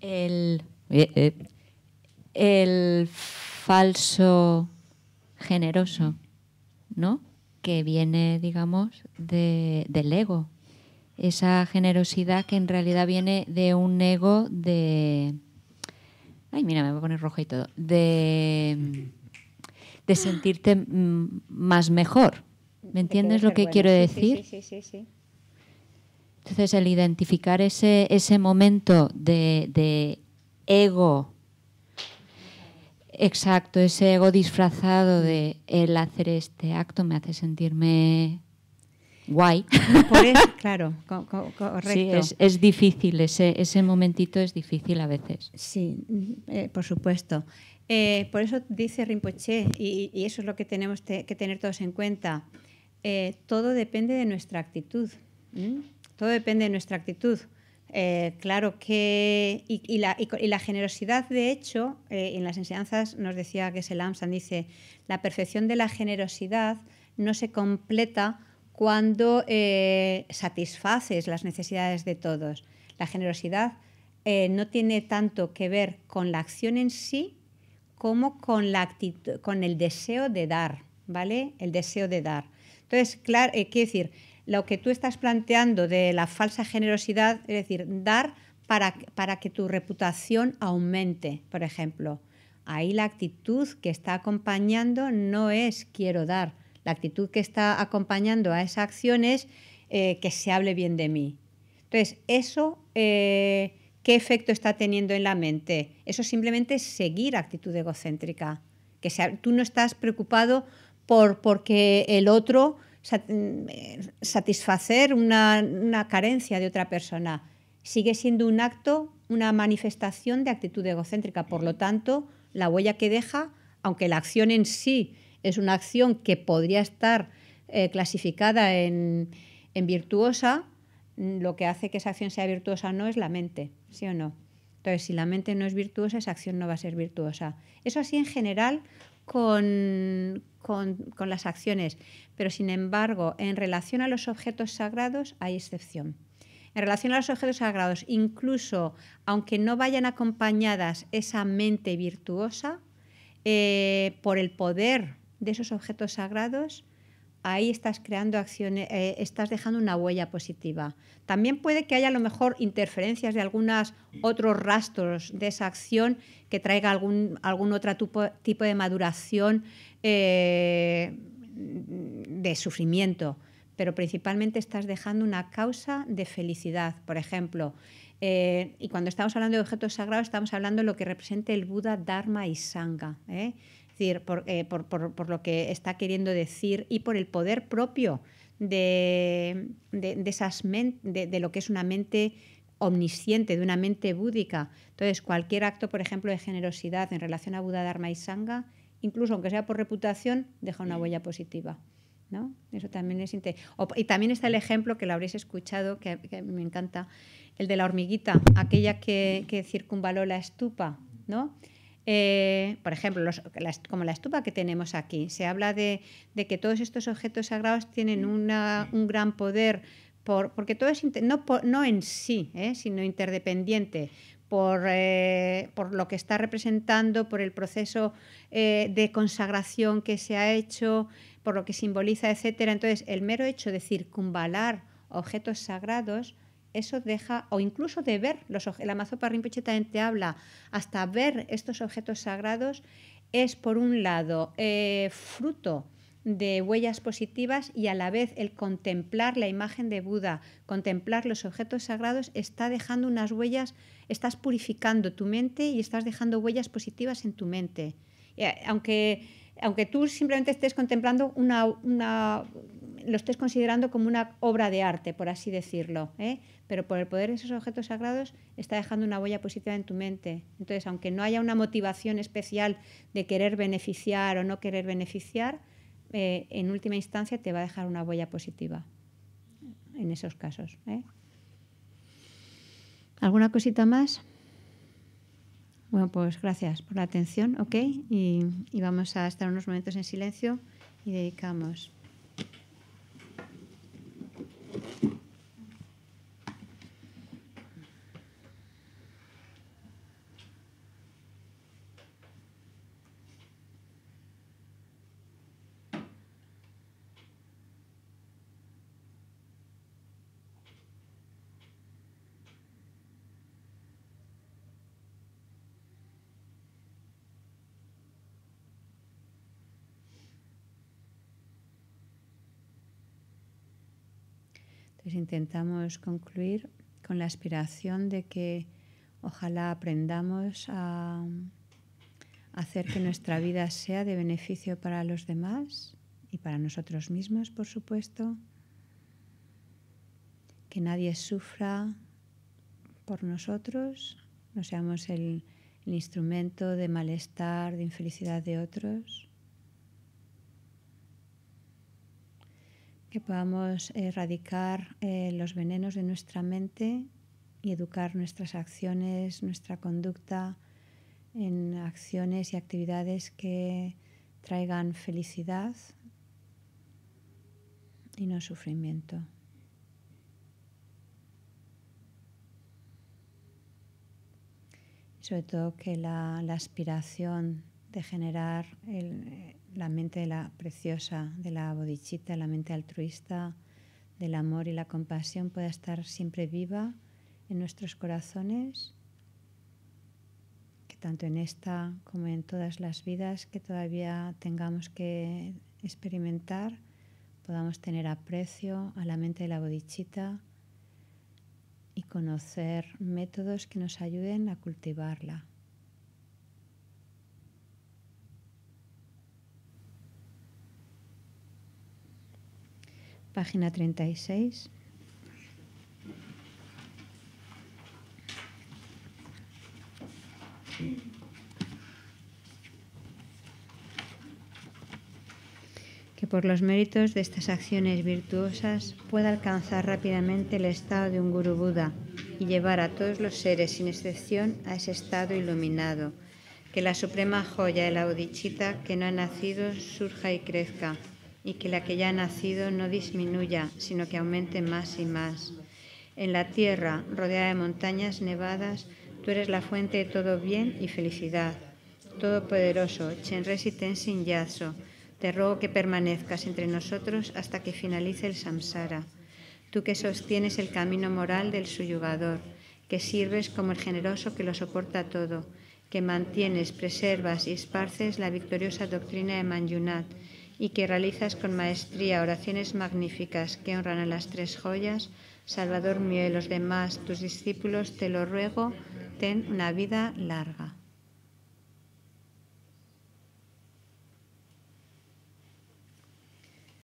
El, eh, eh, el falso generoso, ¿no? Que viene, digamos, de, del ego, esa generosidad que en realidad viene de un ego de... Ay, mira, me voy a poner rojo y todo. De, de sentirte más mejor. ¿Me entiendes lo que quiero decir? Sí, sí, sí, Entonces, el identificar ese, momento de ego, exacto, ese ego disfrazado de el hacer este acto me hace sentirme guay. Ah, por eso, claro, correcto. Sí, es, difícil, ese, ese, momentito es difícil a veces. Sí, eh, por supuesto. Eh, por eso dice Rinpoche, y, eso es lo que tenemos que tener todos en cuenta, eh, todo depende de nuestra actitud. Todo depende de nuestra actitud. claro que. Y, la, y, la, generosidad, de hecho, en las enseñanzas nos decía que AMSAN, dice: la perfección de la generosidad no se completa cuando eh, satisfaces las necesidades de todos. La generosidad eh, no tiene tanto que ver con la acción en sí como con, la con el deseo de dar, ¿vale? El deseo de dar. Entonces, claro, eh, decir, lo que tú estás planteando de la falsa generosidad, es decir, dar para, para que tu reputación aumente, por ejemplo. Ahí la actitud que está acompañando no es quiero dar, la actitud que está acompañando a esa acción es eh, que se hable bien de mí. Entonces, eso, eh, ¿qué efecto está teniendo en la mente? Eso simplemente es seguir actitud egocéntrica. Que sea, tú no estás preocupado por porque el otro mm, satisfacer una carencia de otra persona. Sigue siendo un acto, una manifestación de actitud egocéntrica. Por lo tanto, la huella que deja, aunque la acción en sí es una acción que podría estar eh, clasificada en, virtuosa, mm, lo que hace que esa acción sea virtuosa no es la mente, ¿sí o no? Entonces, si la mente no es virtuosa, esa acción no va a ser virtuosa. Eso así en general con, las acciones, pero sin embargo, en relación a los objetos sagrados hay excepción. En relación a los objetos sagrados, incluso aunque no vayan acompañadas esa mente virtuosa, eh, por el poder de esos objetos sagrados, ahí estás creando acciones, eh, estás dejando una huella positiva. También puede que haya a lo mejor interferencias de algunos otros rastros de esa acción que traiga algún, otro tipo, de maduración eh, de sufrimiento, pero principalmente estás dejando una causa de felicidad, por ejemplo. Eh, y cuando estamos hablando de objetos sagrados, estamos hablando de lo que representa el Buda, Dharma y Sangha decir, eh, por, por, por, lo que está queriendo decir y por el poder propio de, de, de esas de, lo que es una mente omnisciente, de una mente búdica. Entonces, cualquier acto, por ejemplo, de generosidad en relación a Buda, Dharma y Sangha, incluso aunque sea por reputación, deja una mm. huella positiva. ¿no? Eso también es y también está el ejemplo que lo habréis escuchado, que, me encanta, el de la hormiguita, aquella que, que circunvaló la estupa, ¿no? Eh, por ejemplo, como la estupa que tenemos aquí, se habla de, que todos estos objetos sagrados tienen mm. un gran poder, porque todo es no, en sí, eh, sino interdependiente. Eh, por, lo que está representando, por el proceso de consagración que se ha hecho, por lo que simboliza, etcétera. Entonces, el mero hecho de circunvalar objetos sagrados eso deja, o incluso de ver, los, el Amazopa Rinpoche también te habla, hasta ver estos objetos sagrados, es por un lado eh, fruto de huellas positivas y a la vez el contemplar la imagen de Buda, contemplar los objetos sagrados, está dejando unas huellas, estás purificando tu mente y estás dejando huellas positivas en tu mente. Eh, aunque, aunque tú simplemente estés contemplando una lo estés considerando como una obra de arte, por así decirlo. ¿eh? Pero por el poder de esos objetos sagrados está dejando una huella positiva en tu mente. Entonces, aunque no haya una motivación especial de querer beneficiar o no querer beneficiar, eh, en última instancia te va a dejar una huella positiva en esos casos. ¿eh? ¿Alguna cosita más? Bueno, pues gracias por la atención, ¿ok? y vamos a estar unos momentos en silencio y dedicamos. Pues intentamos concluir con la aspiración de que ojalá aprendamos a hacer que nuestra vida sea de beneficio para los demás y para nosotros mismos, por supuesto, que nadie sufra por nosotros, no seamos el instrumento de malestar, de infelicidad de otros que podamos erradicar eh, los venenos de nuestra mente y educar nuestras acciones, nuestra conducta en acciones y actividades que traigan felicidad y no sufrimiento. sobre todo que la, la aspiración de generar el, la mente de la preciosa, de la bodichita, la mente altruista, del amor y la compasión pueda estar siempre viva en nuestros corazones, que tanto en esta como en todas las vidas que todavía tengamos que experimentar, podamos tener aprecio a la mente de la bodichita y conocer métodos que nos ayuden a cultivarla. página 36. que por los méritos de estas acciones virtuosas pueda alcanzar rápidamente el estado de un Guru Buda y llevar a todos los seres sin excepción a ese estado iluminado, que la suprema joya, el audichita que no ha nacido, surja y crezca y que la que ya ha nacido no disminuya, sino que aumente más y más. En la tierra, rodeada de montañas nevadas, tú eres la fuente de todo bien y felicidad. Todopoderoso, Chenresi Tenzin Yaso, te ruego que permanezcas entre nosotros hasta que finalice el samsara. Tú que sostienes el camino moral del suyugador, que sirves como el generoso que lo soporta todo, que mantienes, preservas y esparces la victoriosa doctrina de Manjunat, y que realizas con maestría oraciones magníficas que honran a las tres joyas, Salvador mío y los demás, tus discípulos, te lo ruego, ten una vida larga.